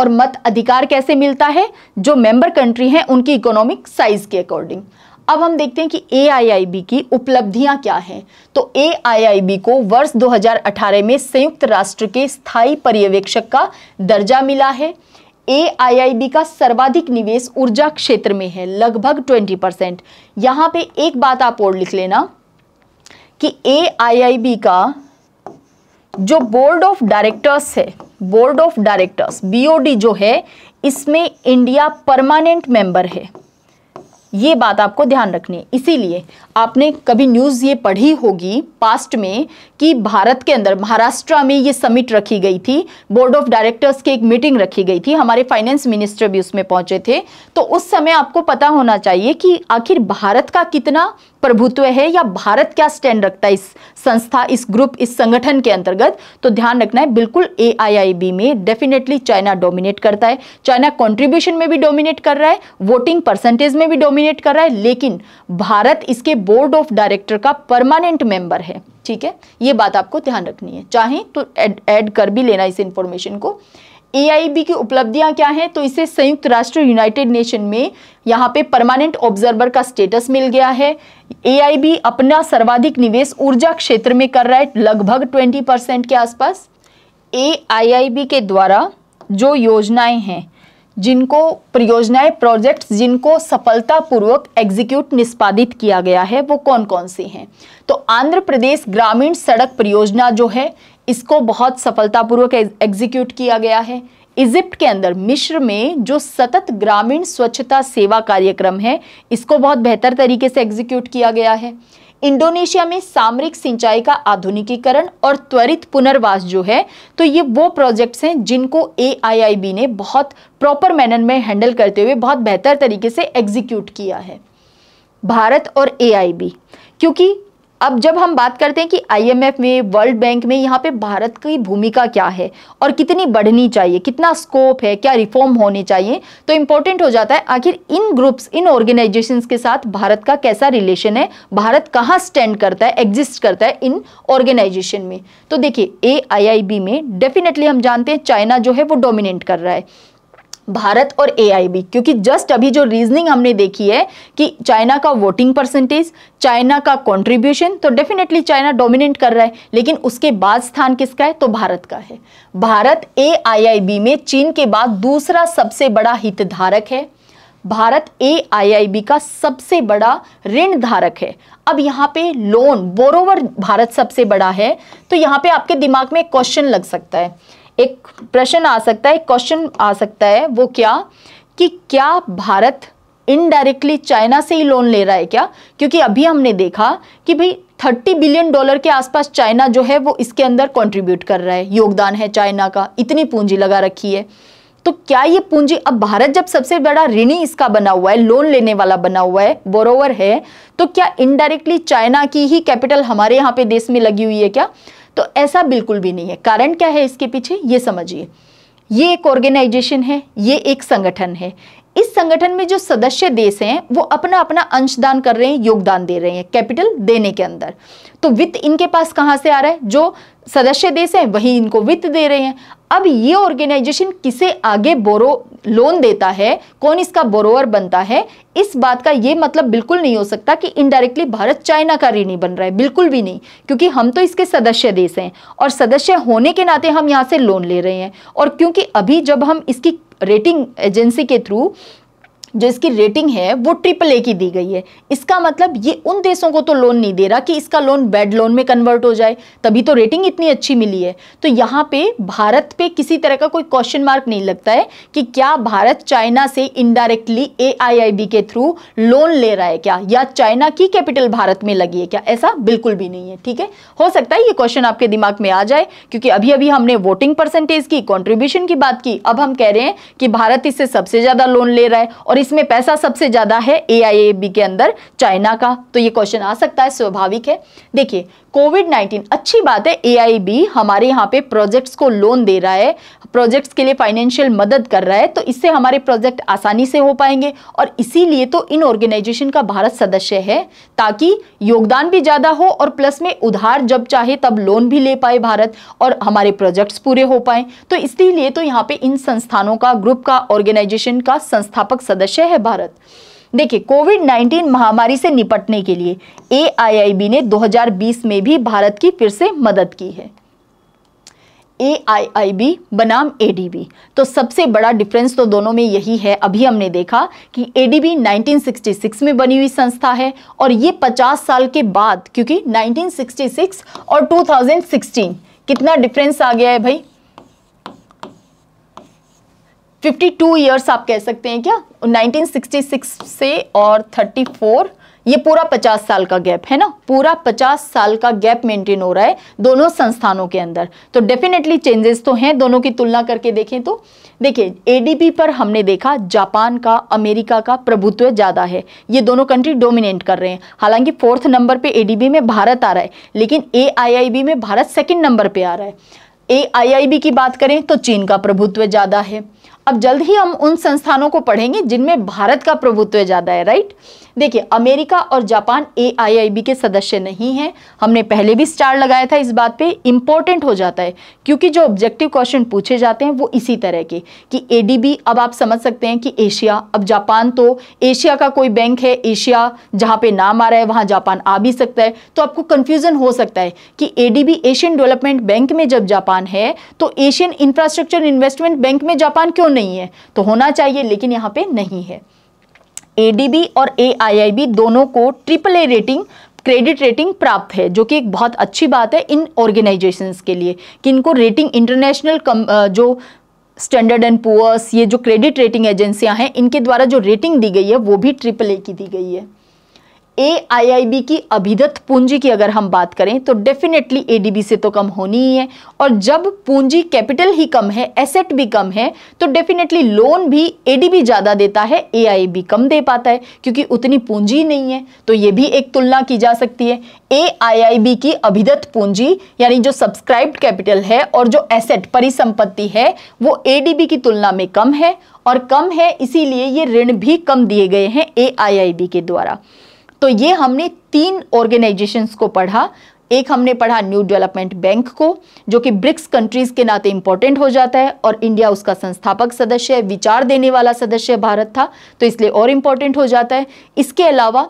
और मत अधिकार कैसे मिलता है जो मेंबर कंट्री हैं उनकी इकोनॉमिक साइज के अकॉर्डिंग अब हम देखते हैं कि ए की उपलब्धियां क्या हैं तो ए को वर्ष 2018 में संयुक्त राष्ट्र के स्थायी पर्यवेक्षक का दर्जा मिला है ए का सर्वाधिक निवेश ऊर्जा क्षेत्र में है लगभग 20 परसेंट यहां पर एक बात आप और लिख लेना कि ए का जो बोर्ड ऑफ डायरेक्टर्स है बोर्ड ऑफ डायरेक्टर्स बीओडी जो है इसमें इंडिया परमानेंट मेंबर है ये बात आपको ध्यान रखनी है इसीलिए आपने कभी न्यूज़ ये पढ़ी होगी पास्ट में कि भारत के अंदर महाराष्ट्र में ये समिट रखी गई थी बोर्ड ऑफ डायरेक्टर्स की एक मीटिंग रखी गई थी हमारे फाइनेंस मिनिस्टर भी उसमें पहुंचे थे तो उस समय आपको पता होना चाहिए कि आखिर भारत का कितना प्रभुत्व है या भारत क्या स्टैंड रखता है इस संस्था इस ग्रुप इस संगठन के अंतर्गत तो ध्यान रखना है बिल्कुल ए में डेफिनेटली चाइना डोमिनेट करता है चाइना कॉन्ट्रीब्यूशन में भी डोमिनेट कर रहा है वोटिंग परसेंटेज में भी डोमिनेट कर रहा है लेकिन भारत इसके बोर्ड ऑफ डायरेक्टर का परमानेंट मेंबर है ठीक है ये बात आपको ध्यान रखनी है चाहे तो ऐड कर भी लेना इस इंफॉर्मेशन को ए की उपलब्धियां क्या हैं तो इसे संयुक्त राष्ट्र यूनाइटेड नेशन में यहाँ पे परमानेंट ऑब्जर्वर का स्टेटस मिल गया है ए अपना सर्वाधिक निवेश ऊर्जा क्षेत्र में कर रहा है लगभग 20 परसेंट के आसपास ए के द्वारा जो योजनाएं हैं जिनको परियोजनाएं प्रोजेक्ट्स जिनको सफलतापूर्वक एग्जीक्यूट निष्पादित किया गया है वो कौन कौन से हैं तो आंध्र प्रदेश ग्रामीण सड़क परियोजना जो है इसको बहुत सफलतापूर्वक एग्जीक्यूट किया गया है इजिप्ट के अंदर मिश्र में जो सतत ग्रामीण स्वच्छता सेवा कार्यक्रम है इसको बहुत बेहतर तरीके से एग्जीक्यूट किया गया है इंडोनेशिया में सामरिक सिंचाई का आधुनिकीकरण और त्वरित पुनर्वास जो है तो ये वो प्रोजेक्ट्स हैं जिनको एआईआईबी ने बहुत प्रॉपर मैनर में हैंडल करते हुए बहुत बेहतर तरीके से एग्जीक्यूट किया है भारत और एआईबी क्योंकि अब जब हम बात करते हैं कि आईएमएफ में वर्ल्ड बैंक में यहाँ पे भारत की भूमिका क्या है और कितनी बढ़नी चाहिए कितना स्कोप है क्या रिफॉर्म होने चाहिए तो इम्पोर्टेंट हो जाता है आखिर इन ग्रुप्स इन ऑर्गेनाइजेशंस के साथ भारत का कैसा रिलेशन है भारत कहाँ स्टैंड करता है एग्जिस्ट करता है इन ऑर्गेनाइजेशन में तो देखिए ए में डेफिनेटली हम जानते हैं चाइना जो है वो डोमिनेट कर रहा है भारत और एआईबी क्योंकि जस्ट अभी जो रीजनिंग हमने देखी है कि चाइना का वोटिंग परसेंटेज चाइना का कंट्रीब्यूशन तो डेफिनेटली चाइना डोमिनेट कर रहा है लेकिन उसके बाद स्थान किसका है तो भारत का है भारत एआईआईबी में चीन के बाद दूसरा सबसे बड़ा हितधारक है भारत बी का सबसे बड़ा ऋण धारक है अब यहाँ पे लोन बोरोवर भारत सबसे बड़ा है तो यहाँ पे आपके दिमाग में क्वेश्चन लग सकता है एक प्रश्न आ सकता है एक क्वेश्चन आ सकता है वो क्या कि क्या भारत इनडायरेक्टली चाइना से ही लोन ले रहा है क्या क्योंकि अभी हमने देखा कि भाई थर्टी बिलियन डॉलर के आसपास चाइना जो है वो इसके अंदर कंट्रीब्यूट कर रहा है योगदान है चाइना का इतनी पूंजी लगा रखी है तो क्या ये पूंजी अब भारत जब सबसे बड़ा ऋणी इसका बना हुआ है लोन लेने वाला बना हुआ है बोरोवर है तो क्या इनडायरेक्टली चाइना की ही कैपिटल हमारे यहाँ पे देश में लगी हुई है क्या तो ऐसा बिल्कुल भी नहीं है कारण क्या है इसके पीछे ये समझिए ये एक ऑर्गेनाइजेशन है ये एक संगठन है इस संगठन में जो सदस्य देश हैं वो अपना अपना अंशदान कर रहे हैं योगदान दे रहे हैं कैपिटल देने के अंदर तो वित्त इनके पास कहाँ से आ रहा है जो सदस्य देश हैं वही इनको वित्त दे रहे हैं अब ये ऑर्गेनाइजेशन किसे आगे बोरो लोन देता है कौन इसका बोरोअर बनता है इस बात का ये मतलब बिल्कुल नहीं हो सकता कि इनडायरेक्टली भारत चाइना का ऋणी बन रहा है बिल्कुल भी नहीं क्योंकि हम तो इसके सदस्य देश हैं और सदस्य होने के नाते हम यहाँ से लोन ले रहे हैं और क्योंकि अभी जब हम इसकी रेटिंग एजेंसी के थ्रू जो इसकी रेटिंग है वो ट्रिपल ए की दी गई है इसका मतलब ये उन देशों को तो लोन नहीं दे रहा कि इसका लोन बेड लोन में कन्वर्ट हो जाए तभी तो रेटिंग इतनी अच्छी मिली है तो यहाँ पे भारत पे किसी तरह का कोई क्वेश्चन मार्क नहीं लगता है कि क्या भारत चाइना से इनडायरेक्टली ए के थ्रू लोन ले रहा है क्या या चाइना की कैपिटल भारत में लगी है क्या ऐसा बिल्कुल भी नहीं है ठीक है हो सकता है ये क्वेश्चन आपके दिमाग में आ जाए क्योंकि अभी अभी हमने वोटिंग परसेंटेज की कॉन्ट्रीब्यूशन की बात की अब हम कह रहे हैं कि भारत इससे सबसे ज़्यादा लोन ले रहा है और इसमें पैसा सबसे ज़्यादा है ए के अंदर चाइना का तो ये क्वेश्चन आ सकता है स्वाभाविक है देखिए कोविड 19 अच्छी बात है ए हमारे यहाँ पे प्रोजेक्ट्स को लोन दे रहा है प्रोजेक्ट्स के लिए फाइनेंशियल मदद कर रहा है तो इससे हमारे प्रोजेक्ट आसानी से हो पाएंगे और इसीलिए तो इन ऑर्गेनाइजेशन का भारत सदस्य है ताकि योगदान भी ज़्यादा हो और प्लस में उधार जब चाहे तब लोन भी ले पाए भारत और हमारे प्रोजेक्ट्स पूरे हो पाए तो इसीलिए तो यहाँ पे इन संस्थानों का ग्रुप का ऑर्गेनाइजेशन का संस्थापक सदस्य विषय है भारत देखिए कोविड 19 महामारी से निपटने के लिए ए ने 2020 में भी भारत की फिर से मदद की है ए बनाम ए तो सबसे बड़ा डिफरेंस तो दोनों में यही है अभी हमने देखा कि ए 1966 में बनी हुई संस्था है और ये 50 साल के बाद क्योंकि 1966 और 2016 कितना डिफरेंस आ गया है भाई 52 इयर्स आप कह सकते हैं क्या 1966 से और 34 ये पूरा 50 साल का गैप है ना पूरा 50 साल का गैप मेंटेन हो रहा है दोनों संस्थानों के अंदर तो डेफिनेटली चेंजेस तो हैं दोनों की तुलना करके देखें तो देखिए एडीपी पर हमने देखा जापान का अमेरिका का प्रभुत्व ज़्यादा है ये दोनों कंट्री डोमिनेट कर रहे हैं हालांकि फोर्थ नंबर पर एडीबी में भारत आ रहा है लेकिन ए में भारत सेकेंड नंबर पर आ रहा है ए की बात करें तो चीन का प्रभुत्व ज़्यादा है अब जल्द ही हम उन संस्थानों को पढ़ेंगे जिनमें भारत का प्रभुत्व ज़्यादा है राइट देखिए अमेरिका और जापान ए के सदस्य नहीं हैं हमने पहले भी स्टार लगाया था इस बात पे इम्पोर्टेंट हो जाता है क्योंकि जो ऑब्जेक्टिव क्वेश्चन पूछे जाते हैं वो इसी तरह के कि ए अब आप समझ सकते हैं कि एशिया अब जापान तो एशिया का कोई बैंक है एशिया जहाँ पर नाम आ रहा है वहाँ जापान आ भी सकता है तो आपको कन्फ्यूज़न हो सकता है कि ए एशियन डेवलपमेंट बैंक में जब जापान है तो एशियन इंफ्रास्ट्रक्चर इन्वेस्टमेंट बैंक में जापान क्यों नहीं है तो होना चाहिए लेकिन यहाँ पे नहीं है एडीबी और ए दोनों को triple A rating credit rating प्राप्त है जो कि एक बहुत अच्छी बात है इन ऑर्गेनाइजेशंस के लिए कि इनको रेटिंग इंटरनेशनल जो स्टैंडर्ड एंड पुअर्स ये जो क्रेडिट रेटिंग एजेंसियां हैं इनके द्वारा जो रेटिंग दी गई है वो भी ट्रिपल ए की दी गई है ए की अभिदत पूंजी की अगर हम बात करें तो डेफिनेटली एडीबी से तो कम होनी ही है और जब पूंजी कैपिटल ही कम है एसेट भी कम है तो डेफिनेटली लोन भी ए ज़्यादा देता है ए कम दे पाता है क्योंकि उतनी पूंजी नहीं है तो ये भी एक तुलना की जा सकती है ए की अभिदत पूंजी यानी जो सब्सक्राइब कैपिटल है और जो एसेट परिसंपत्ति है वो एडीबी की तुलना में कम है और कम है इसीलिए ये ऋण भी कम दिए गए हैं ए के द्वारा तो ये हमने तीन ऑर्गेनाइजेशंस को पढ़ा एक हमने पढ़ा न्यू डेवलपमेंट बैंक को जो कि ब्रिक्स कंट्रीज के नाते इंपॉर्टेंट हो जाता है और इंडिया उसका संस्थापक सदस्य है विचार देने वाला सदस्य भारत था तो इसलिए और इंपॉर्टेंट हो जाता है इसके अलावा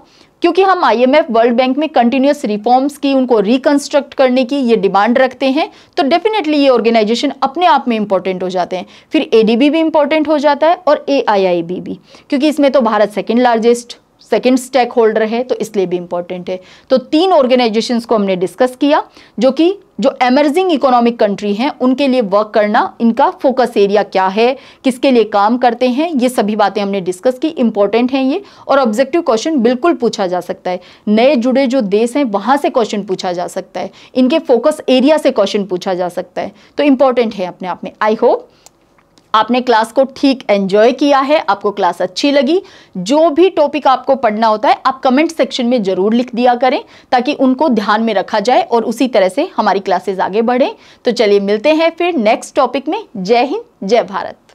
क्योंकि हम आईएमएफ वर्ल्ड बैंक में कंटिन्यूस रिफॉर्म्स की उनको रिकंस्ट्रक्ट करने की ये डिमांड रखते हैं तो डेफिनेटली ये ऑर्गेनाइजेशन अपने आप में इंपॉर्टेंट हो जाते हैं फिर एडीबी भी इंपॉर्टेंट हो जाता है और एआईआईबी भी क्योंकि इसमें तो भारत second largest second stakeholder है तो इसलिए भी इंपॉर्टेंट है तो तीन ऑर्गेनाइजेशन को हमने डिस्कस किया जो कि जो एमर्जिंग इकोनॉमिक कंट्री हैं उनके लिए वर्क करना इनका फोकस एरिया क्या है किसके लिए काम करते हैं ये सभी बातें हमने डिस्कस की इंपॉर्टेंट हैं ये और ऑब्जेक्टिव क्वेश्चन बिल्कुल पूछा जा सकता है नए जुड़े जो देश हैं वहाँ से क्वेश्चन पूछा जा सकता है इनके फोकस एरिया से क्वेश्चन पूछा जा सकता है तो इंपॉर्टेंट है अपने आप में आई होप आपने क्लास को ठीक एंजॉय किया है आपको क्लास अच्छी लगी जो भी टॉपिक आपको पढ़ना होता है आप कमेंट सेक्शन में ज़रूर लिख दिया करें ताकि उनको ध्यान में रखा जाए और उसी तरह से हमारी क्लासेस आगे बढ़ें तो चलिए मिलते हैं फिर नेक्स्ट टॉपिक में जय हिंद जय भारत